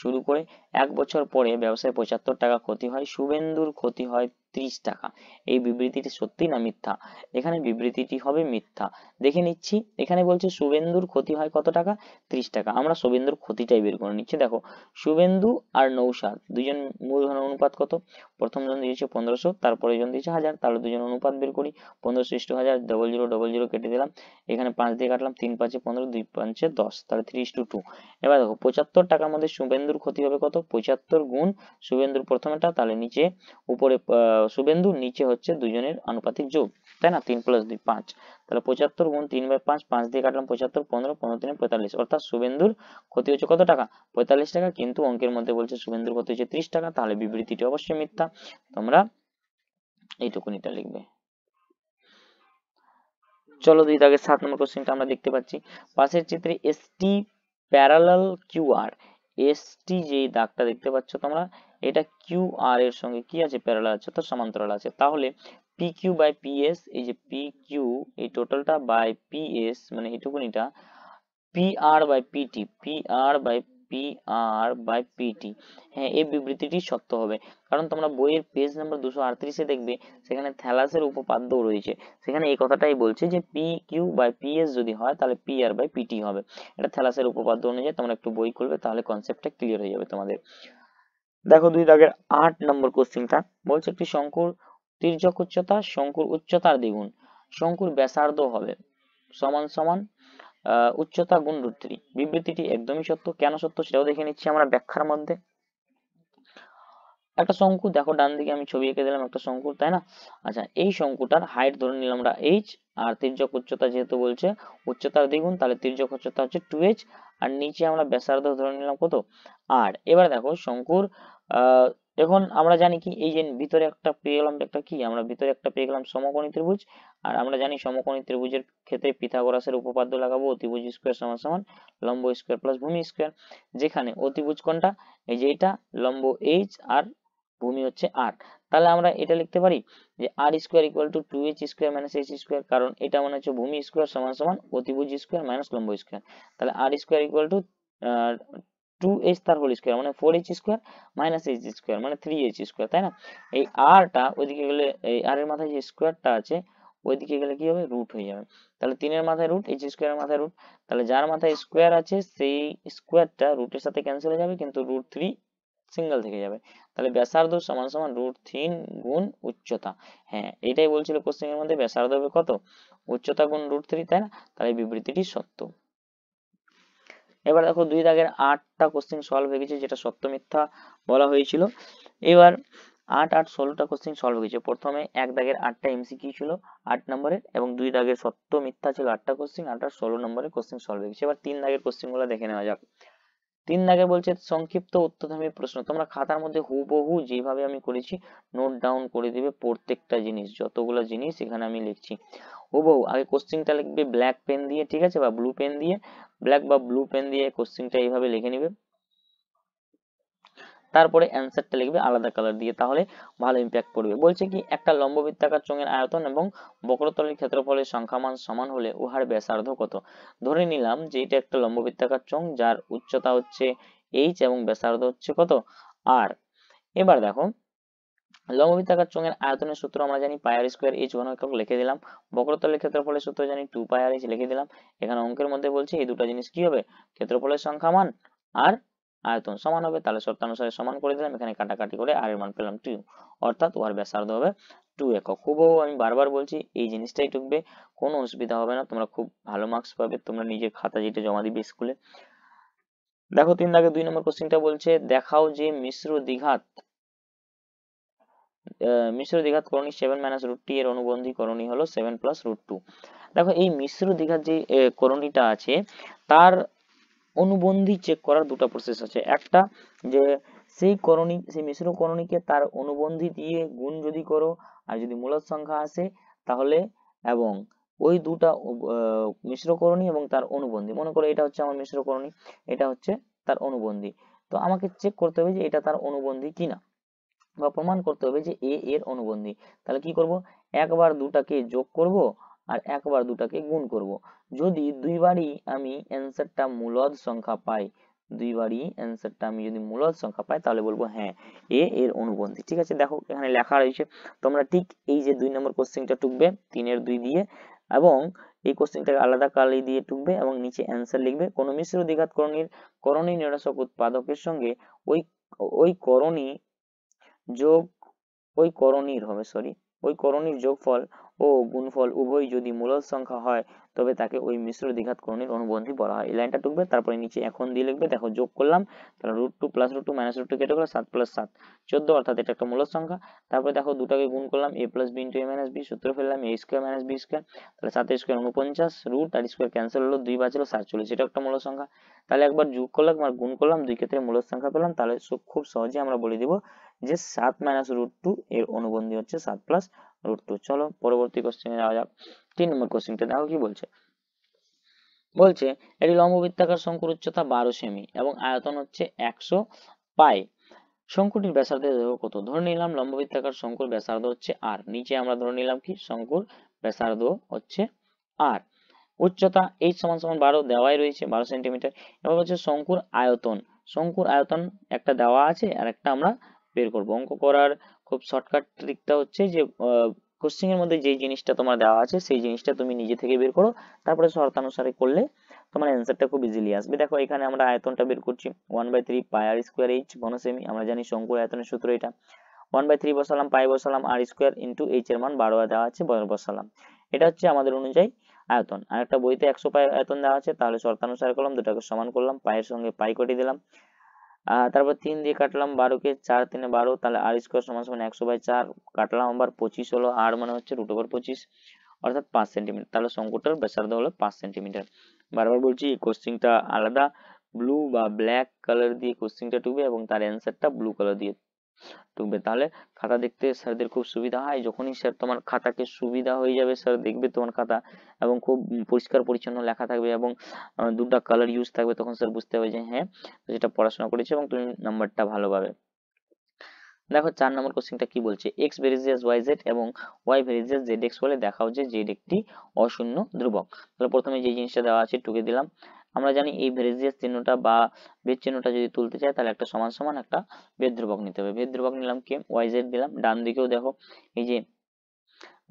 [SPEAKER 1] শুরু করে এক বছর পরে ব্যবসায় পঁচাত্তর টাকা ক্ষতি হয় শুভেন্দুর ক্ষতি হয় ত্রিশ টাকা এই বিবৃতিটি সত্যি না মিথ্যা এখানে বিবৃতিটি হবে মিথ্যা দেখে নিচ্ছি এখানে বলছে শুভেন্দুর ক্ষতি হয় কত টাকা ত্রিশ টাকা আমরা শুভেন্দুর ক্ষতিটাই বের করে নিচ্ছি দেখো শুভেন্দু আর নৌশাদ দুজন মূলধন অনুপাত কত প্রথম জন দিয়েছে পনেরোশো তারপরে জন দিয়েছে হাজার তাহলে দুজন অনুপাত বের করি পনেরোশো ইস্টু হাজার ডবল জিরো ডবল জিরো কেটে দিলাম এখানে পাঁচ দিয়ে কাটলাম তিন পাঁচে পনেরো দুই পাঁচে দশ তাহলে থ্রি ইস্টু টু এবার দেখো পঁচাত্তর টাকার মধ্যে শুভেন্দুর ক্ষতি হবে কত পঁচাত্তর গুণ শুভেন্দুর প্রথমেটা তাহলে নিচে উপরে শুভেন্দু নিচে হচ্ছে দুজনের আনুপাতিক যোগ তাই না তিন প্লাস দুই পাঁচ তাহলে পঁচাত্তর গুণ তিন বাই পাঁচ পাঁচ দিয়ে কাটলাম পঁচাত্তর পনেরো পনেরো তিনে পঁয়তাল্লিশ অর্থাৎ শুভেন্দুর ক্ষতি হচ্ছে কত টাকা পঁয়তাল্লিশ টাকা কিন্তু অঙ্কের মধ্যে বলছে শুভেন্দুর ক্ষতি হচ্ছে ত্রিশ টাকা তাহলে বিবৃতিটি অবশ্যই মিথ্যা তোমরা এইটুকুন এটা লিখবে চলো দুই দাগের সাত নম্বর কোশ্চেনটা আমরা দেখতে পাচ্ছি পাশের চিত্রে এসটি প্যারালাল কিউআর এসটি যে দাগটা দেখতে পাচ্ছ তোমরা এটা কিউ আর এর সঙ্গে কি আছে প্যারালাল আছে তো সমান্তরাল আছে তাহলে P Q by P S এই যে পি কিউ এই টোটালটা বাই পি এস মানে এটুকুনিটা P R by PT P R by P R by PT হ্যাঁ এই বিবৃতিটি সত্য হবে কারণ তোমরা বইয়ের পেজ নাম্বার দুশো আটত্রিশে দেখবে সেখানে থ্যালাসের উপপাদ্য রয়েছে সেখানে এই কথাটাই বলছে যে P Q by P S যদি হয় তাহলে পি আর বাই টি হবে এটা থ্যালাসের উপপাদ্য অনুযায়ী তোমরা একটু বই খুলবে তাহলে কনসেপ্টটা ক্লিয়ার হয়ে যাবে তোমাদের দেখো দুই দাগের আট নম্বর কোশ্চিনটা বলছে একটি শঙ্কুর তির্যক উচ্চতা শঙ্কুর উচ্চতার দ্বিগুণ শঙ্কুর ব্যাসার্ধ হবে সমান সমান উচ্চতা গুণ রুট থ্রি বিবৃতিটি একদমই সত্য কেন সত্য সেটাও দেখে নিচ্ছি আমরা ব্যাখ্যার মধ্যে একটা শঙ্কু দেখো ডান দিকে আমি ছবি এঁকে দিলাম একটা শঙ্কুর তাই না আচ্ছা এই শঙ্কুটার হাইট ধরে নিলাম আমরা এইচ আর তির্যক উচ্চতা যেহেতু বলছে উচ্চতার দ্বিগুণ তাহলে তির্যক উচ্চতা হচ্ছে টু এইচ আর নিচে আমরা ব্যাসার্ধ ধরে নিলাম কত আর এবার দেখো শঙ্কুর এখন আমরা জানি কি এই যে ভিতরে একটা পেয়ে গেলাম একটা কি আমরা ভিতরে একটা পেয়ে গেলাম সমকোণী ত্রিভুজ আর আমরা জানি সমকোণী ত্রিভুজের ক্ষেত্রে পিথাগোরাসের উপপাদ্য লাগাবো অতিভুজ স্কোয়ার সমান সমান লম্ব স্কোয়ার প্লাস ভূমি স্কোয়ার যেখানে অতিভুজ কোনটা এই যে এটা লম্ব এইচ আর ভূমি হচ্ছে আর তাহলে আমরা এটা লিখতে পারি যে R square equal to two H square minus H square কারণ এটা মনে হচ্ছে ভূমি স্কোয়ার সমান সমান অতিভুজ স্কোয়ার মাইনাস লম্ব স্কোয়ার তাহলে R square equal to two H তার স্কোয়ার মানে four H square minus H square মানে থ্রি এইচ স্কোয়ার তাই না এই আরটা ওইদিকে গেলে এই আর এর মাথায় যে স্কোয়ারটা আছে ওইদিকে গেলে কি হবে রুট হয়ে যাবে তাহলে মাথায় রুট এইচ স্কোয়ার মাথায় রুট তাহলে যার মাথায় স্কোয়ার আছে সেই স্কোয়ারটা রুটের সাথে ক্যান্সেল হয়ে যাবে কিন্তু রুট থ্রি সিঙ্গেল থেকে যাবে তাহলে ব্যাসার্ধ সমান সমান রুট তিন গুণ উচ্চতা হ্যাঁ এটাই বলছিল এর মধ্যে ব্যাসার্ধ হবে কত উচ্চতা গুণ রুট থ্রি তাই না তাহলে বিবৃতিটি সত্য এবার দেখো দুই দাগের আটটা কোশ্চেন সলভ হয়ে গেছে যেটা সত্য মিথ্যা বলা হয়েছিল এবার আট আট ষোলোটা কোশ্চেন সলভ হয়ে গেছে প্রথমে এক দাগের আটটা কি ছিল আট নম্বরের এবং দুই দাগের সত্য মিথ্যা ছিল আটটা কোশ্চেন আট আট ষোলো নম্বরের কোশ্চেন সলভ হয়ে গেছে এবার তিন দাগের গুলো দেখে নেওয়া যাক তিন দাগে বলছে সংক্ষিপ্ত উত্তরধর্মী প্রশ্ন তোমরা খাতার মধ্যে হুবহু যেভাবে আমি করেছি নোট ডাউন করে দিবে প্রত্যেকটা জিনিস যতগুলো জিনিস এখানে আমি লিখছি হুবহু আগে কোশ্চিনটা লিখবে ব্ল্যাক পেন দিয়ে ঠিক আছে বা ব্লু পেন দিয়ে ব্ল্যাক বা ব্লু পেন দিয়ে কোশ্চিনটা এইভাবে লিখে নিবে তারপরে অ্যানসারটা লিখবে আলাদা কালার দিয়ে তাহলে ভালো ইম্প্যাক্ট পড়বে বলছে কি একটা লম্ববৃত্তাকার চোঙের আয়তন এবং বক্রতলের ক্ষেত্রফলের সংখ্যামান সমান হলে উহার ব্যাসার্ধ কত ধরে নিলাম যে এটা একটা লম্ববৃত্তাকার চোঙ যার উচ্চতা হচ্ছে এইচ এবং ব্যাসার্ধ হচ্ছে কত আর এবার দেখো লম্ববৃত্তাকার চোঙের আয়তনের সূত্র আমরা জানি পায়ার স্কোয়ার এইচ ঘন একক লিখে দিলাম বক্রতলের ক্ষেত্রফলের সূত্র জানি টু পায়ার এইচ লিখে দিলাম এখানে অঙ্কের মধ্যে বলছি এই দুটো জিনিস কি হবে ক্ষেত্রফলের সংখ্যা মান আর আয়তন সমান হবে তাহলে শর্ত অনুসারে সমান করে দিলাম এখানে কাটাকাটি করে আর এর মান পেলাম টু অর্থাৎ ওয়ার ব্যাসার্ধ হবে টু একক হুবহু আমি বারবার বলছি এই জিনিসটাই ঢুকবে কোনো অসুবিধা হবে না তোমরা খুব ভালো মার্কস পাবে তোমরা নিজের খাতা যেটা জমা দিবে স্কুলে দেখো তিন দাগে দুই নম্বর কোশ্চেনটা বলছে দেখাও যে মিশ্র দ্বিঘাত মিশ্র দ্বিঘাত করণী সেভেন মাইনাস রুট টি এর অনুবন্ধী করণী হলো সেভেন প্লাস রুট টু দেখো এই মিশ্র দ্বিঘাত যে করণীটা আছে তার অনুবন্ধী চেক করার দুটো প্রসেস আছে একটা যে সেই করণী সেই মিশ্র করণীকে তার অনুবন্ধী দিয়ে গুণ যদি করো আর যদি মূলদ সংখ্যা আসে তাহলে এবং ওই দুটা মিশ্রকরণী এবং তার অনুবন্ধী মনে করো এটা হচ্ছে আমার মিশ্রকরণী এটা হচ্ছে তার অনুবন্ধী তো আমাকে চেক করতে হবে যে এটা তার অনুবন্ধী কিনা বা প্রমাণ করতে হবে যে এ এর অনুবন্ধী তাহলে কি করব একবার দুটাকে যোগ করব আর একবার দুটাকে গুণ করব। যদি দুইবারই আমি অ্যান্সারটা মূলদ সংখ্যা পাই দুইবারই অ্যান্সারটা আমি যদি মূলদ সংখ্যা পাই তাহলে বলবো হ্যাঁ এ এর অনুবন্ধী ঠিক আছে দেখো এখানে লেখা রয়েছে তোমরা ঠিক এই যে দুই নম্বর কোশ্চেনটা টুকবে তিনের দুই দিয়ে এবং এই কোশ্চেনটাকে আলাদা কালি দিয়ে টুকবে এবং নিচে অ্যান্সার লিখবে কোন মিশ্র দ্বিঘাত করণীর করণী নিরাসক উৎপাদকের সঙ্গে ওই ওই করণী যোগ ওই করণীর হবে সরি ওই করণীর যোগফল ও গুণফল উভয়ই যদি মূলদ সংখ্যা হয় তবে তাকে ওই মিশ্র দ্বিঘাত কোণের অনুবন্ধী বলা হয় এই লাইনটা টুকবে তারপরে নিচে এখন দিয়ে লিখবে দেখো যোগ করলাম তাহলে root two plus root two minus root two কেটে গেলো সাত প্লাস সাত চোদ্দ অর্থাৎ এটা একটা মূলদ সংখ্যা তারপরে দেখো দুটাকে গুণ করলাম A plus B into A minus B সূত্র ফেললাম A square minus B square তাহলে সাত স্কোয়ার উনপঞ্চাশ রুট আর স্কোয়ার ক্যান্সেল হলো দুই বাঁচলো সাতচল্লিশ এটা একটা মূলদ সংখ্যা তাহলে একবার যোগ করলাম আর গুণ করলাম দুই ক্ষেত্রে মূলদ সংখ্যা পেলাম তাহলে খুব সহজে আমরা বলে দিব যে সাত মাইনাস রুট টু এর অনুবন্ধী হচ্ছে সাত প্লাস রুট টু চলো পরবর্তী কোশ্চেনে যাওয়া যাক তিন নম্বর কোশ্চেনটা দেখো কি বলছে বলছে এটি লম্ববৃত্তাকার শঙ্কুর উচ্চতা বারো সেমি এবং আয়তন হচ্ছে একশো পাই শঙ্কুটির ব্যাসার্ধের দৈর্ঘ্য কত ধরে নিলাম লম্ববৃত্তাকার শঙ্কুর ব্যাসার্ধ হচ্ছে আর নিচে আমরা ধরে নিলাম কি শঙ্কুর ব্যাসার্ধ হচ্ছে আর উচ্চতা এইচ সমান সমান বারো দেওয়াই রয়েছে বারো সেন্টিমিটার এবার হচ্ছে শঙ্কুর আয়তন শঙ্কুর আয়তন একটা দেওয়া আছে আর একটা আমরা বের করবো অঙ্ক করার খুব শর্টকাট ট্রিকটা হচ্ছে যে কোশ্চিং এর মধ্যে যে জিনিসটা তোমার দেওয়া আছে সেই জিনিসটা তুমি নিজে থেকে বের করো তারপরে শর্তানুসারে করলে তোমার অ্যান্সারটা খুব ইজিলি আসবে দেখো এখানে আমরা আয়তনটা বের করছি one by pi R square H ঘনসেমি আমরা জানি শঙ্কুর আয়তনের সূত্র এটা ওয়ান বাই থ্রি বসালাম পাই বসালাম আর স্কোয়ার ইন্টু এইচ এর মান বারো দেওয়া আছে বসালাম এটা হচ্ছে আমাদের অনুযায়ী আয়তন আর একটা বইতে একশো পাই আয়তন দেওয়া আছে তাহলে শর্তানুসার করলাম দুটোকে সমান করলাম পায়ের সঙ্গে পাই কটি দিলাম তারপর তিন দিয়ে কাটলাম বারো কে চার তিনে বারো তাহলে আর স্কোয়ার সমান সমান একশো বাই চার কাটলাম আবার পঁচিশ হলো আর মানে হচ্ছে রুট ওভার পঁচিশ অর্থাৎ পাঁচ সেন্টিমিটার তাহলে শঙ্কুটার ব্যাসার্ধ হলো পাঁচ সেন্টিমিটার বারবার বলছি এই কোশ্চিনটা আলাদা ব্লু বা ব্ল্যাক কালার দিয়ে কোশ্চিনটা টুবে এবং তার অ্যান্সারটা ব্লু কালার দিয়ে ঢুকবে তাহলে খাতা দেখতে স্যারদের খুব সুবিধা হয় যখনই স্যার তোমার খাতাকে সুবিধা হয়ে যাবে স্যার দেখবে তোমার খাতা এবং খুব পরিষ্কার পরিচ্ছন্ন লেখা থাকবে এবং দুটা কালার ইউজ থাকবে তখন স্যার বুঝতে হবে যে হ্যাঁ যেটা পড়াশোনা করেছে এবং তুমি নাম্বারটা ভালো পাবে দেখো চার নম্বর কোশ্চেনটা কি বলছে এক্স ভেরিজিয়াস ওয়াই জেড এবং ওয়াই ভেরিজিয়াস জেড এক্স বলে দেখাও যে জেড একটি অশূন্য ধ্রুবক তাহলে প্রথমে যে জিনিসটা দেওয়া আছে টুকে দিলাম আমরা জানি এই ভেরিজিয়াস চিহ্নটা বা বেদ চিহ্নটা যদি তুলতে চাই তাহলে একটা সমান সমান একটা বেদ ধ্রুবক নিতে হবে বেদ ধ্রুবক নিলাম কে ওয়াই জেড দিলাম ডান দিকেও দেখো এই যে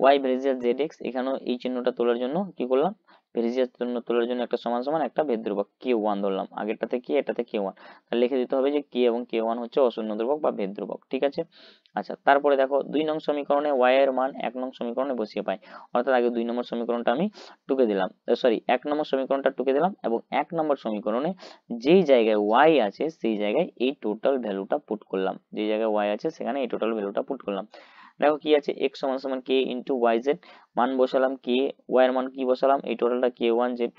[SPEAKER 1] ওয়াই ভেরিজিয়াস জেড এক্স এখানেও এই চিহ্নটা তোলার জন্য কি করলাম বেরিজের জন্য তোলার জন্য একটা সমান সমান একটা বেদ ধ্রুবক কে ওয়ান ধরলাম আগেরটাতে কি এটাতে কে ওয়ান তাহলে লিখে দিতে হবে যে কে এবং কে ওয়ান হচ্ছে অশূন্য ধ্রুবক বা বেদ ধ্রুবক ঠিক আছে আচ্ছা তারপরে দেখো দুই নং সমীকরণে ওয়াই এর মান এক নং সমীকরণে বসিয়ে পাই অর্থাৎ আগে দুই নম্বর সমীকরণটা আমি টুকে দিলাম সরি এক নম্বর সমীকরণটা টুকে দিলাম এবং এক নম্বর সমীকরণে যেই জায়গায় ওয়াই আছে সেই জায়গায় এই টোটাল ভ্যালুটা পুট করলাম যে জায়গায় ওয়াই আছে সেখানে এই টোটাল ভ্যালুটা পুট করলাম দেখো কি আছে x সমান সমান k ইনটু ওয়াই জেড মান বসালাম কে ওয়াই এর মান কি বসালাম এই টোটালটা কে ওয়ান জেড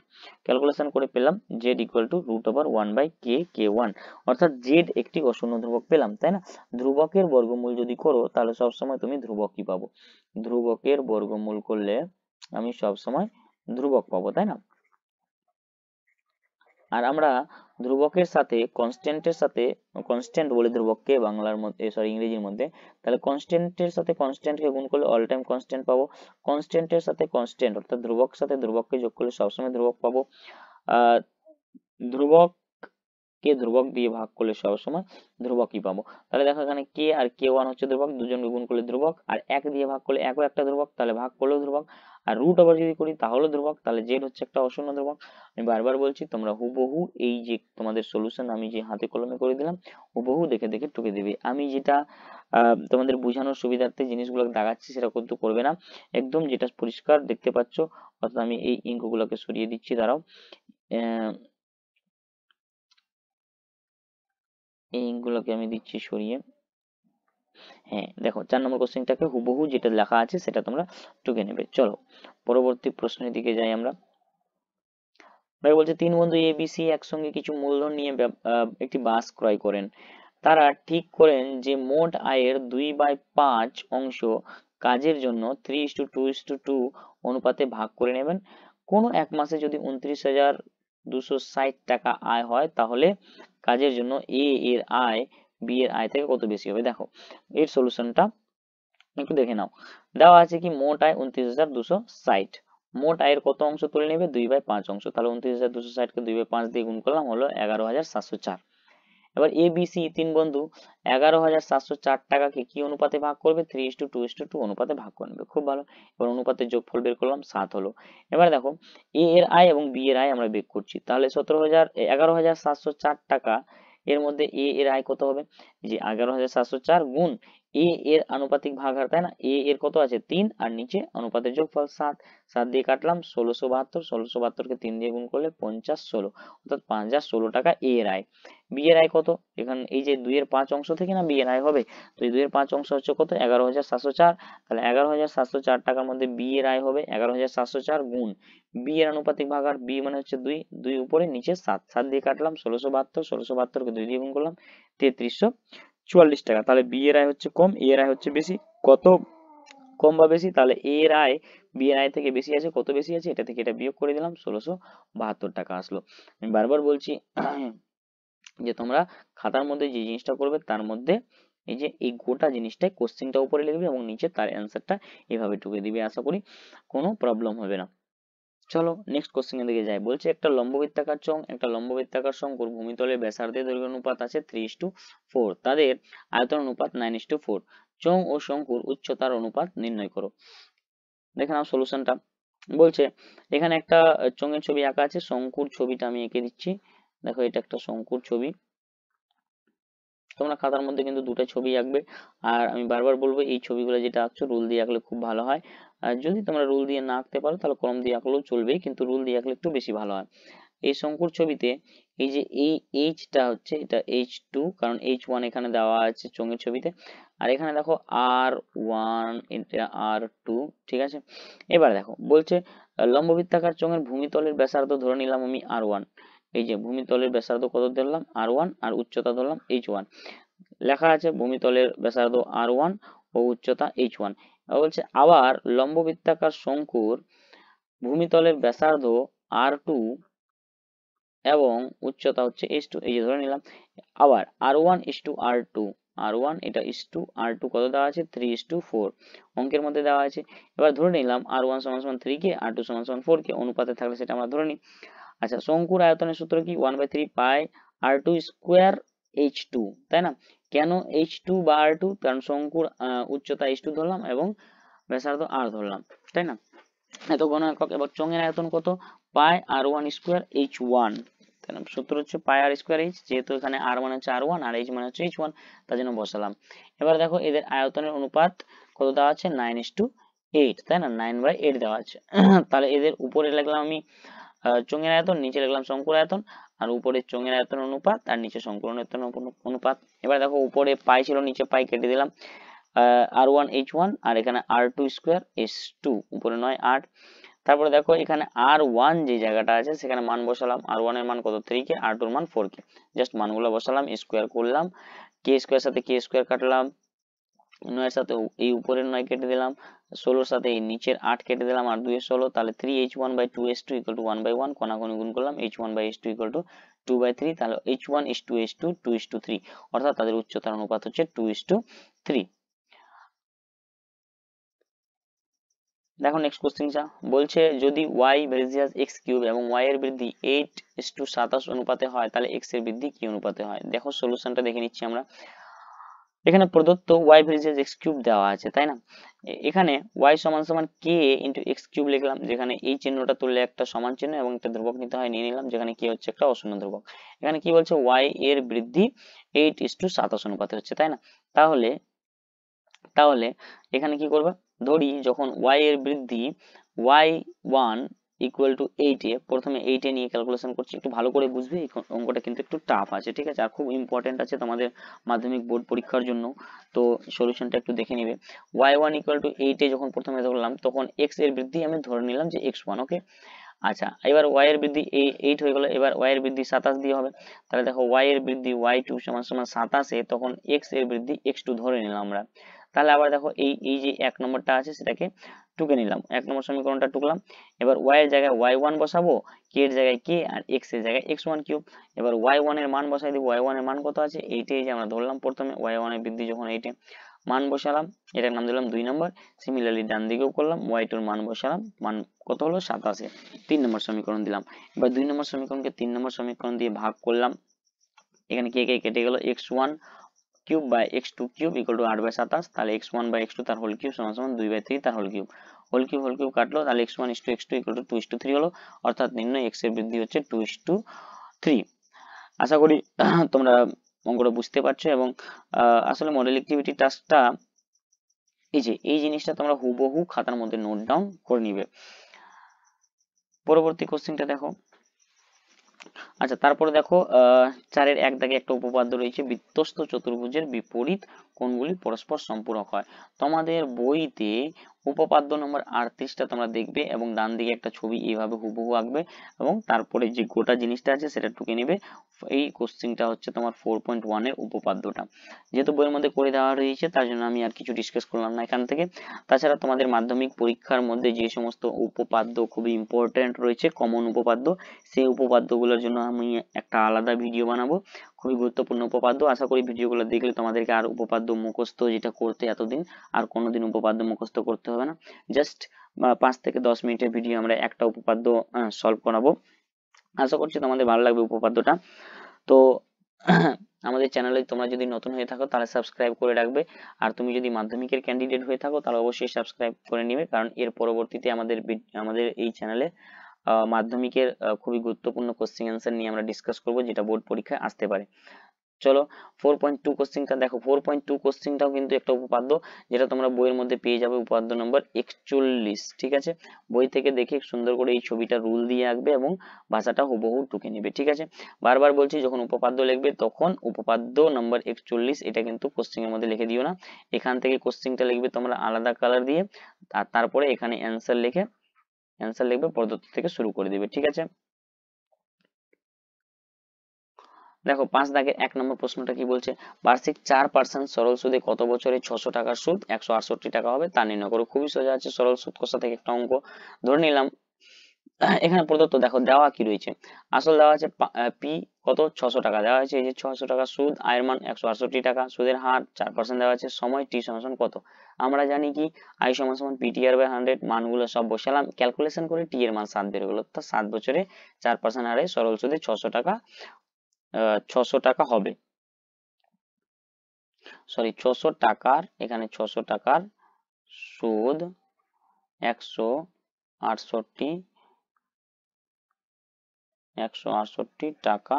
[SPEAKER 1] ক্যালকুলেশন করে পেলাম Z equal to root over one by K K one অর্থাৎ জেড একটি অশূন্য ধ্রুবক পেলাম তাই না ধ্রুবকের বর্গমূল যদি করো তাহলে সবসময় তুমি ধ্রুবকই পাবো ধ্রুবকের বর্গমূল করলে আমি সবসময় ধ্রুবক পাবো তাই না আর আমরা ধ্রুবকের সাথে কনস্ট্যান্টের সাথে কনস্ট্যান্ট বলি ধ্রুবককে বাংলার মধ্যে সরি ইংরেজির মধ্যে তাহলে কনস্ট্যান্টের সাথে কনস্ট্যান্টকে গুণ করলে অল টাইম কনস্ট্যান্ট পাবো কনস্ট্যান্টের সাথে কনস্ট্যান্ট অর্থাৎ ধ্রুবক সাথে ধ্রুবককে যোগ করলে সবসময় ধ্রুবক পাবো ধ্রুবক কে ধ্রুবক দিয়ে ভাগ করলে সবসময় ধ্রুবকই পাবো তাহলে দেখো এখানে কে আর কে ওয়ান হচ্ছে ধ্রুবক দুজনকে গুণ করলে ধ্রুবক আর এক দিয়ে ভাগ করলে একও একটা ধ্রুবক তাহলে ভাগ করলেও ধ্রুবক আর রুট আবার যদি করি তাহলে ধ্রুবক তাহলে জেড হচ্ছে একটা অশূন্য ধ্রুবক আমি বারবার বলছি তোমরা হুবহু এই যে তোমাদের সলিউশন আমি যে হাতে কলমে করে দিলাম হুবহু দেখে দেখে টুকে দেবে আমি যেটা তোমাদের বোঝানোর সুবিধার্থে জিনিসগুলো দাগাচ্ছি সেটা কিন্তু করবে না একদম যেটা পরিষ্কার দেখতে পাচ্ছ অর্থাৎ আমি এই ইঙ্কগুলোকে সরিয়ে দিচ্ছি দাঁড়াও এই ইঙ্কগুলোকে আমি দিচ্ছি সরিয়ে হ্যাঁ দেখো চার নম্বর কোশ্চেনটাকে হুবহু যেটা লেখা আছে সেটা তোমরা টুকে নেবে চলো পরবর্তী প্রশ্নের দিকে যাই আমরা ভাই বলছে তিন বন্ধু এবিসি একসঙ্গে কিছু মূলধন নিয়ে একটি বাস ক্রয় করেন তারা ঠিক করেন যে মোট আয়ের দুই বাই পাঁচ অংশ কাজের জন্য three is two two is to two অনুপাতে ভাগ করে নেবেন কোনো এক মাসে যদি উনত্রিশ হাজার দুশো ষাট টাকা আয় হয় তাহলে কাজের জন্য এ এর আয় বি এর আয় থেকে কত বেশি হবে দেখো এর সলিউশনটা একটু দেখে নাও দেওয়া আছে কি মোট আয় উনত্রিশ হাজার দুশো ষাট মোট আয়ের কত অংশ তুলে নেবে দুই বাই পাঁচ অংশ তাহলে উনত্রিশ হাজার দুশো কে দুই বাই পাঁচ দিয়ে গুণ করলাম হলো এগারো হাজার সাতশো চার এবার এ বি সি তিন বন্ধু এগারো হাজার সাতশো চার টাকাকে কি অনুপাতে ভাগ করবে three is two two two অনুপাতে ভাগ করে নেবে খুব ভালো এবার অনুপাতের ফল বের করলাম সাত হলো এবার দেখো এ এর আয় এবং বি এর আয় আমরা বের করছি তাহলে সতেরো হাজার এগারো হাজার সাতশো চার টাকা এর মধ্যে এ এর আয় কত হবে যে এগারো হাজার সাতশো চার গুণ এ এর আনুপাতিক ভাগ হার তাই না এ এর কত আছে তিন আর নিচে অনুপাতের যোগফল সাত সাত দিয়ে কাটলাম ষোলোশো বাহাত্তর ষোলোশো বাহাত্তরকে তিন দিয়ে গুণ করলে পঞ্চাশ ষোলো অর্থাৎ পাঁচ হাজার ষোলো টাকা এ এর আয় বি এর আয় কত এখানে এই যে দুইয়ের পাঁচ অংশ থেকে না বি এর আয় হবে তো এই দুইয়ের পাঁচ অংশ হচ্ছে কত এগারো হাজার সাতশো চার তাহলে এগারো হাজার সাতশো চার টাকার মধ্যে বি এর আয় হবে এগারো হাজার সাতশো চার গুণ বি এর আনুপাতিক ভাগ আর বি মানে হচ্ছে দুই দুই উপরে নিচে সাত সাত দিয়ে কাটলাম ষোলোশো বাহাত্তর ষোলোশো বাহাত্তরকে দুই দিয়ে গুণ করলাম তেত্রিশশো চুয়াল্লিশ টাকা তাহলে বি এর আয় হচ্ছে কম এ এর আয় হচ্ছে বেশি কত কম বা বেশি তাহলে এ এর আয় বি এর আয় থেকে বেশি আছে কত বেশি আছে এটা থেকে এটা বিয়োগ করে দিলাম ষোলোশো বাহাত্তর টাকা আসলো আমি বারবার বলছি যে তোমরা খাতার মধ্যে যে জিনিসটা করবে তার মধ্যে এই যে এই গোটা জিনিসটাই কোশ্চেনটা উপরে লিখবে এবং নিচে তার অ্যান্সারটা এভাবে ঢুকে দিবে আশা করি কোনো প্রবলেম হবে না চলো নেক্সট কোশ্চেন এর দিকে যাই বলছে একটা লম্ববৃত্তাকার চং একটা লম্ববৃত্তাকার শঙ্কুর ভূমিতলে ব্যাসার্ধের দৈর্ঘ্য অনুপাত আছে থ্রি ইস টু ফোর তাদের আয়তন অনুপাত নাইন ইস টু ফোর চং ও শঙ্কুর উচ্চতার অনুপাত নির্ণয় করো দেখে নাও সলিউশনটা বলছে এখানে একটা চঙের ছবি আঁকা আছে শঙ্কুর ছবিটা আমি এঁকে দিচ্ছি দেখো এটা একটা শঙ্কুর ছবি তোমরা খাতার মধ্যে কিন্তু দুটো ছবি আঁকবে আর আমি বারবার বলবো এই ছবিগুলো যেটা আঁকছো রুল দিয়ে আঁকলে খুব ভালো হয় আর যদি তোমরা রুল দিয়ে না আঁকতে পারো তাহলে কলম দিয়ে আঁকলেও চলবে কিন্তু রুল দিয়ে আঁকলে একটু বেশি ভালো হয় এই শঙ্কুর ছবিতে এই যে এই এইচটা হচ্ছে এটা এইচ টু কারণ এইচ ওয়ান এখানে দেওয়া আছে চোঙের ছবিতে আর এখানে দেখো আর ওয়ান এটা আর টু ঠিক আছে এবার দেখো বলছে লম্ববৃত্তাকার চোঙের ভূমিতলের ব্যাসার্ধ ধরে নিলাম আমি আর ওয়ান এই যে ভূমিতলের ব্যাসার্ধ কত ধরলাম আর ওয়ান আর উচ্চতা ধরলাম এইচ ওয়ান লেখা আছে ভূমিতলের ব্যাসার্ধ আর ওয়ান ও উচ্চতা এইচ ওয়ান বলছে আবার লম্ববৃত্তাকার শঙ্কুর ভূমিতলের ব্যাসার্ধ আর টু এবং উচ্চতা হচ্ছে এস টু এই যে ধরে নিলাম আবার R one is to R two R one এটা ইস টু আর টু কত দেওয়া আছে থ্রি ইস টু ফোর অঙ্কের মধ্যে দেওয়া আছে এবার ধরে নিলাম আর ওয়ান সমান সমান থ্রি কে আর টু সমান সমান ফোর কে অনুপাতে থাকলে সেটা আমরা ধরে নিই আচ্ছা শঙ্কুর আয়তনের সূত্র কি one by three pi R two square H2 তাই না কেন H2 বা R2 কারণ শঙ্কুর উচ্চতা H2 ধরলাম এবং ব্যাসার্ধ R ধরলাম তাই না এত ঘন একক এবার চঙের আয়তন কত পাই R1 স্কয়ার H1 তাই না সূত্র হচ্ছে পাই R স্কয়ার H যেহেতু এখানে R মানে হচ্ছে আর আর H মানে হচ্ছে এইচ তার জন্য বসালাম এবার দেখো এদের আয়তনের অনুপাত কত দেওয়া আছে নাইন ইস তাই না 9 বাই এইট দেওয়া আছে তাহলে এদের উপরে লাগলাম আমি চোঙের আয়তন নিচে লিখলাম শঙ্কুর আয়তন আর উপরে চোঙের আয়তন অনুপাত আর নিচে শঙ্কুর আয়তন অনুপাত এবার দেখো উপরে পাই ছিল নিচে পাই কেটে দিলাম R one H one R এখানে R two square S two উপরে নয় আট তারপরে দেখো এখানে আর ওয়ান যে জায়গাটা আছে সেখানে মান বসালাম আর ওয়ান এর মান কত থ্রি কে আর টুর মান ফোর কে জাস্ট মানগুলো বসালাম স্কোয়ার করলাম কে স্কোয়ার সাথে কে স্কোয়ার কাটলাম নয়ের সাথে এই উপরের নয় কেটে দিলাম ষোলোর সাথে এই নিচের আট কেটে দিলাম আর দুই ষোলো তাহলে three H one by two S two equal to one by one কোনাকোনি গুণ করলাম H one by S two equal to two by three তাহলে H one is to S two two is to three অর্থাৎ তাদের উচ্চতার অনুপাত হচ্ছে টু ইস টু থ্রি দেখো নেক্সট কোশ্চেনটা বলছে যদি y ভেরিজিয়াস x কিউব এবং y এর বৃদ্ধি 8 ইস টু সাতাশ অনুপাতে হয় তাহলে x এর বৃদ্ধি কি অনুপাতে হয় দেখো সলিউশনটা দেখে নিচ্ছি আমরা এখানে প্রদত্ত y ভেরিয়েজ x কিউব দেওয়া আছে তাই না এখানে y সমান সমান k ইনটু x কিউব লিখলাম যেখানে এই চিহ্নটা তুললে একটা সমান চিহ্ন এবং একটা ধ্রুবক নিতে হয় নিয়ে নিলাম যেখানে কি হচ্ছে একটা অশূন্য ধ্রুবক এখানে কি বলছে y এর বৃদ্ধি 8:7 ইস টু অনুপাতে হচ্ছে তাই না তাহলে তাহলে এখানে কি করবে ধরি যখন y এর বৃদ্ধি y1 ইকুয়াল টু এইটে প্রথমে এইটে নিয়ে ক্যালকুলেশন করছি একটু ভালো করে বুঝবে এই অঙ্কটা কিন্তু একটু টাফ আছে ঠিক আছে আর খুব ইম্পর্টেন্ট আছে তোমাদের মাধ্যমিক বোর্ড পরীক্ষার জন্য তো সলিউশনটা একটু দেখে নেবে ওয়াই ওয়ান ইকুয়াল টু এইটে যখন প্রথমে ধরলাম তখন এক্স এর বৃদ্ধি আমি ধরে নিলাম যে এক্স ওয়ান ওকে আচ্ছা এবার ওয়াই এর বৃদ্ধি এইট হয়ে গেল এবার ওয়াই এর বৃদ্ধি সাতাশ দিয়ে হবে তাহলে দেখো ওয়াই এর বৃদ্ধি ওয়াই টু সমান সমান সাতাশে তখন এক্স এর বৃদ্ধি এক্স টু ধরে নিলাম আমরা তাহলে আবার দেখো এই এই যে এক নম্বরটা আছে সেটাকে টুকে নিলাম এক নম্বর সমীকরণটা টুকলাম এবার ওয়াই এর জায়গায় ওয়াই ওয়ান বসাবো কে এর জায়গায় কে আর এক্স এর জায়গায় এক্স ওয়ান কিউব এবার ওয়াই ওয়ান এর মান বসাই দিব ওয়াই ওয়ান এর মান কত আছে এইটে যে আমরা ধরলাম প্রথমে ওয়াই ওয়ান এর বৃদ্ধি যখন এইটে মান বসালাম এটার নাম দিলাম দুই নম্বর সিমিলারলি ডান দিকেও করলাম ওয়াই টুর মান বসালাম মান কত হলো সাতাশে তিন নম্বর সমীকরণ দিলাম এবার দুই নম্বর সমীকরণকে তিন নম্বর সমীকরণ দিয়ে ভাগ করলাম এখানে কে কে কেটে গেল X one cube by X two cube equal to আট বাই সাতাশ তাহলে X one by X two তার হোল কিউব সমান সমান দুই বাই থ্রি তার whole cube whole cube whole cube কাটলো তাহলে X one is to X two equal to two is to three হলো অর্থাৎ নিম্ন এক্স এর বৃদ্ধি হচ্ছে টু ইস টু থ্রি আশা করি তোমরা অঙ্কটা বুঝতে পারছো এবং আসলে মডেল অ্যাক্টিভিটি টাস্কটা এই যে এই জিনিসটা তোমরা হুবহু খাতার মধ্যে নোট ডাউন করে নিবে পরবর্তী কোশ্চেনটা দেখো আচ্ছা তারপরে দেখো আহ চারের এক দাগে একটা উপপাদ্য রয়েছে বৃত্তস্থ চতুর্ভুজের বিপরীত কোনগুলি পরস্পর সম্পূরক হয় তোমাদের বইতে উপপাদ্য নম্বর আটত্রিশটা তোমরা দেখবে এবং ডান দিকে একটা ছবি এইভাবে হুবহু আঁকবে এবং তারপরে যে গোটা জিনিসটা আছে সেটা টুকে নেবে এই কোশ্চিনটা হচ্ছে তোমার ফোর পয়েন্ট ওয়ানের উপপাদ্যটা যেহেতু বইয়ের মধ্যে করে দেওয়া রয়েছে তার জন্য আমি আর কিছু ডিসকাস করলাম না এখান থেকে তাছাড়া তোমাদের মাধ্যমিক পরীক্ষার মধ্যে যে সমস্ত উপপাদ্য খুবই ইম্পর্টেন্ট রয়েছে কমন উপপাদ্য সেই উপপাদ্যগুলোর জন্য আমি একটা আলাদা ভিডিও বানাবো খুবই গুরুত্বপূর্ণ উপপাদ্য আশা করি ভিডিওগুলো দেখলে তোমাদেরকে আর উপপাদ্য মুখস্থ যেটা করতে এতদিন আর কোনোদিন উপপাদ্য মুখস্থ করতে হবে না জাস্ট পাঁচ থেকে দশ মিনিটের ভিডিও আমরা একটা উপপাদ্য সলভ করাবো আশা করছি তোমাদের ভালো লাগবে উপপাদ্যটা তো আমাদের চ্যানেলে তোমরা যদি নতুন হয়ে থাকো তাহলে সাবস্ক্রাইব করে রাখবে আর তুমি যদি মাধ্যমিকের ক্যান্ডিডেট হয়ে থাকো তাহলে অবশ্যই সাবস্ক্রাইব করে নিবে কারণ এর পরবর্তীতে আমাদের আমাদের এই চ্যানেলে মাধ্যমিকের খুবই গুরুত্বপূর্ণ কোশ্চেন অ্যানসার নিয়ে আমরা ডিসকাস করব যেটা বোর্ড পরীক্ষায় আসতে পারে চলো ফোর পয়েন্ট টু কোশ্চেনটা দেখো ফোর পয়েন্ট টু কোশ্চেনটাও কিন্তু একটা উপপাদ্য যেটা তোমরা বইয়ের মধ্যে পেয়ে যাবে উপপাদ্য নম্বর একচল্লিশ ঠিক আছে বই থেকে দেখে সুন্দর করে এই ছবিটা রুল দিয়ে আঁকবে এবং ভাষাটা হুবহু টুকে নেবে ঠিক আছে বারবার বলছি যখন উপপাদ্য লিখবে তখন উপপাদ্য নম্বর একচল্লিশ এটা কিন্তু কোশ্চেনের মধ্যে লিখে দিও না এখান থেকে কোশ্চেনটা লিখবে তোমরা আলাদা কালার দিয়ে আর তারপরে এখানে অ্যান্সার লিখে অ্যানসার লিখবে প্রদত্ত থেকে শুরু করে দিবে ঠিক আছে দেখো পাঁচ দাগের এক নম্বর প্রশ্নটা কি বলছে বার্ষিক চার পার্সেন্ট সরল সুদে কত বছরে ছশো টাকার সুদ একশো টাকা হবে তা নির্ণয় করো খুবই সোজা আছে সরল সুদ কোথা থেকে একটা অঙ্ক ধরে নিলাম এখানে প্রদত্ত দেখো দেওয়া কি রয়েছে আসল দেওয়া আছে পি কত ছশো টাকা দেওয়া হয়েছে এই যে ছশো টাকা সুদ আয়ের মান একশো আটষট্টি টাকা সুদের হার চার পার্সেন্ট দেওয়া আছে সময় টি সমান কত আমরা জানি কি আই সমান সমান পিটিআর বাই হান্ড্রেড মানগুলো সব বসালাম ক্যালকুলেশন করে টি এর মান সাত বের হলো অর্থাৎ সাত বছরে চার পার্সেন্ট হারে সরল সুদে ছশো টাকা ছশো টাকা হবে সরি ছশো টাকার এখানে ছশো টাকার সুদ একশো আটষট্টি একশো আটষট্টি টাকা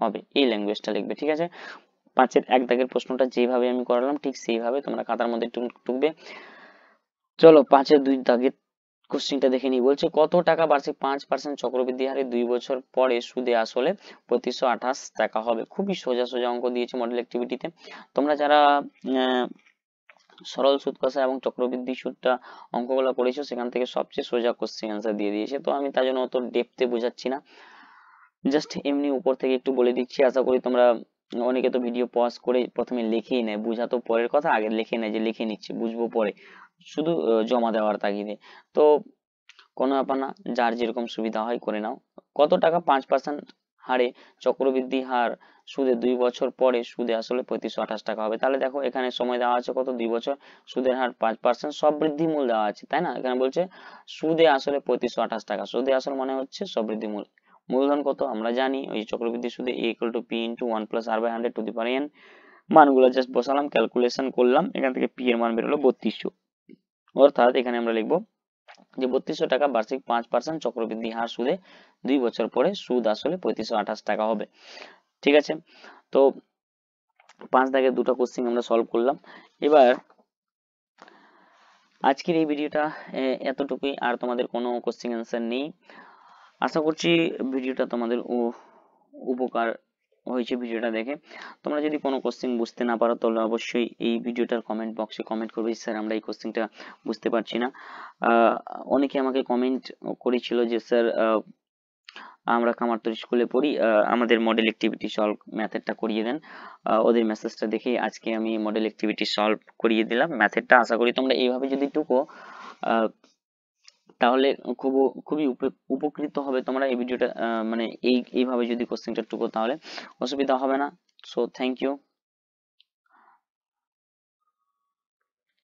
[SPEAKER 1] হবে এই ল্যাঙ্গুয়েজটা লিখবে ঠিক আছে পাঁচের এক দাগের প্রশ্নটা যেভাবে আমি করালাম ঠিক সেইভাবে তোমরা খাতার মধ্যে টুকবে চলো পাঁচের দুই দাগের কোশ্চেনটা দেখে নিই বলছে কত টাকা বার্ষিক পাঁচ পার্সেন্ট চক্রবৃদ্ধি হারে দুই বছর পরে সুদে আসলে পঁচিশশো আঠাশ টাকা হবে খুবই সোজা সোজা অঙ্ক দিয়েছে মডেল অ্যাক্টিভিটিতে তোমরা যারা সরল সুদ কষা এবং চক্রবৃদ্ধি সুদটা অঙ্কগুলো করেছো সেখান থেকে সবচেয়ে সোজা কোশ্চেন অ্যান্সার দিয়ে দিয়েছে তো আমি তার জন্য অত ডেপতে বোঝাচ্ছি না জাস্ট এমনি উপর থেকে একটু বলে দিচ্ছি আশা করি তোমরা অনেকে তো ভিডিও পজ করে প্রথমে লিখেই নেয় বোঝা তো পরের কথা আগে লিখে নেয় যে লিখে নিচ্ছি বুঝবো পরে শুধু জমা দেওয়ার তাগিদে তো কোনো ব্যাপার না যার যেরকম সুবিধা হয় করে নাও কত টাকা পাঁচ পার্সেন্ট হারে চক্রবৃদ্ধি হার সুদে দুই বছর পরে সুদে আসলে পঁয়ত্রিশশো আঠাশ টাকা হবে তাহলে দেখো এখানে সময় দেওয়া আছে কত দুই বছর সুদের হার পাঁচ পার্সেন্ট বৃদ্ধি মূল দেওয়া আছে তাই না এখানে বলছে সুদে আসলে পঁয়ত্রিশশো আঠাশ টাকা সুদে আসল মানে হচ্ছে সব বৃদ্ধি মূল মূলধন কত আমরা জানি ওই চক্রবৃদ্ধি সুদে A equal to P into one plus R by hundred to the power N মানগুলো জাস্ট বসালাম ক্যালকুলেশন করলাম এখান থেকে পি এর মান বেরোলো বত্রিশশো অর্থাৎ এখানে আমরা লিখবো যে বত্রিশশো টাকা বার্ষিক পাঁচ পার্সেন্ট চক্রবৃদ্ধি হার সুদে দুই বছর পরে সুদ আসলে পঁয়ত্রিশশো আঠাশ টাকা হবে ঠিক আছে তো পাঁচ দাগের দুটো কোশ্চিন আমরা সলভ করলাম এবার আজকের এই ভিডিওটা এতটুকুই আর তোমাদের কোনো কোশ্চিন অ্যান্সার নেই আশা করছি ভিডিওটা তোমাদের উপকার হয়েছে ভিডিওটা দেখে তোমরা যদি কোনো কোশ্চেন বুঝতে না পারো তাহলে অবশ্যই এই ভিডিওটার কমেন্ট বক্সে কমেন্ট করবে স্যার আমরা এই কোশ্চেনটা বুঝতে পারছি না অনেকে আমাকে কমেন্ট করেছিল যে স্যার আমরা কামারতলি স্কুলে পড়ি আমাদের মডেল অ্যাক্টিভিটি সলভ ম্যাথডটা করিয়ে দেন ওদের মেসেজটা দেখে আজকে আমি মডেল অ্যাক্টিভিটি সলভ করিয়ে দিলাম ম্যাথডটা আশা করি তোমরা এইভাবে যদি টুকো তাহলে খুব খুবই উপকৃত হবে তোমরা এই ভিডিওটা মানে এই এইভাবে যদি কোশ্চেনটা টুকো তাহলে অসুবিধা হবে না সো থ্যাংক ইউ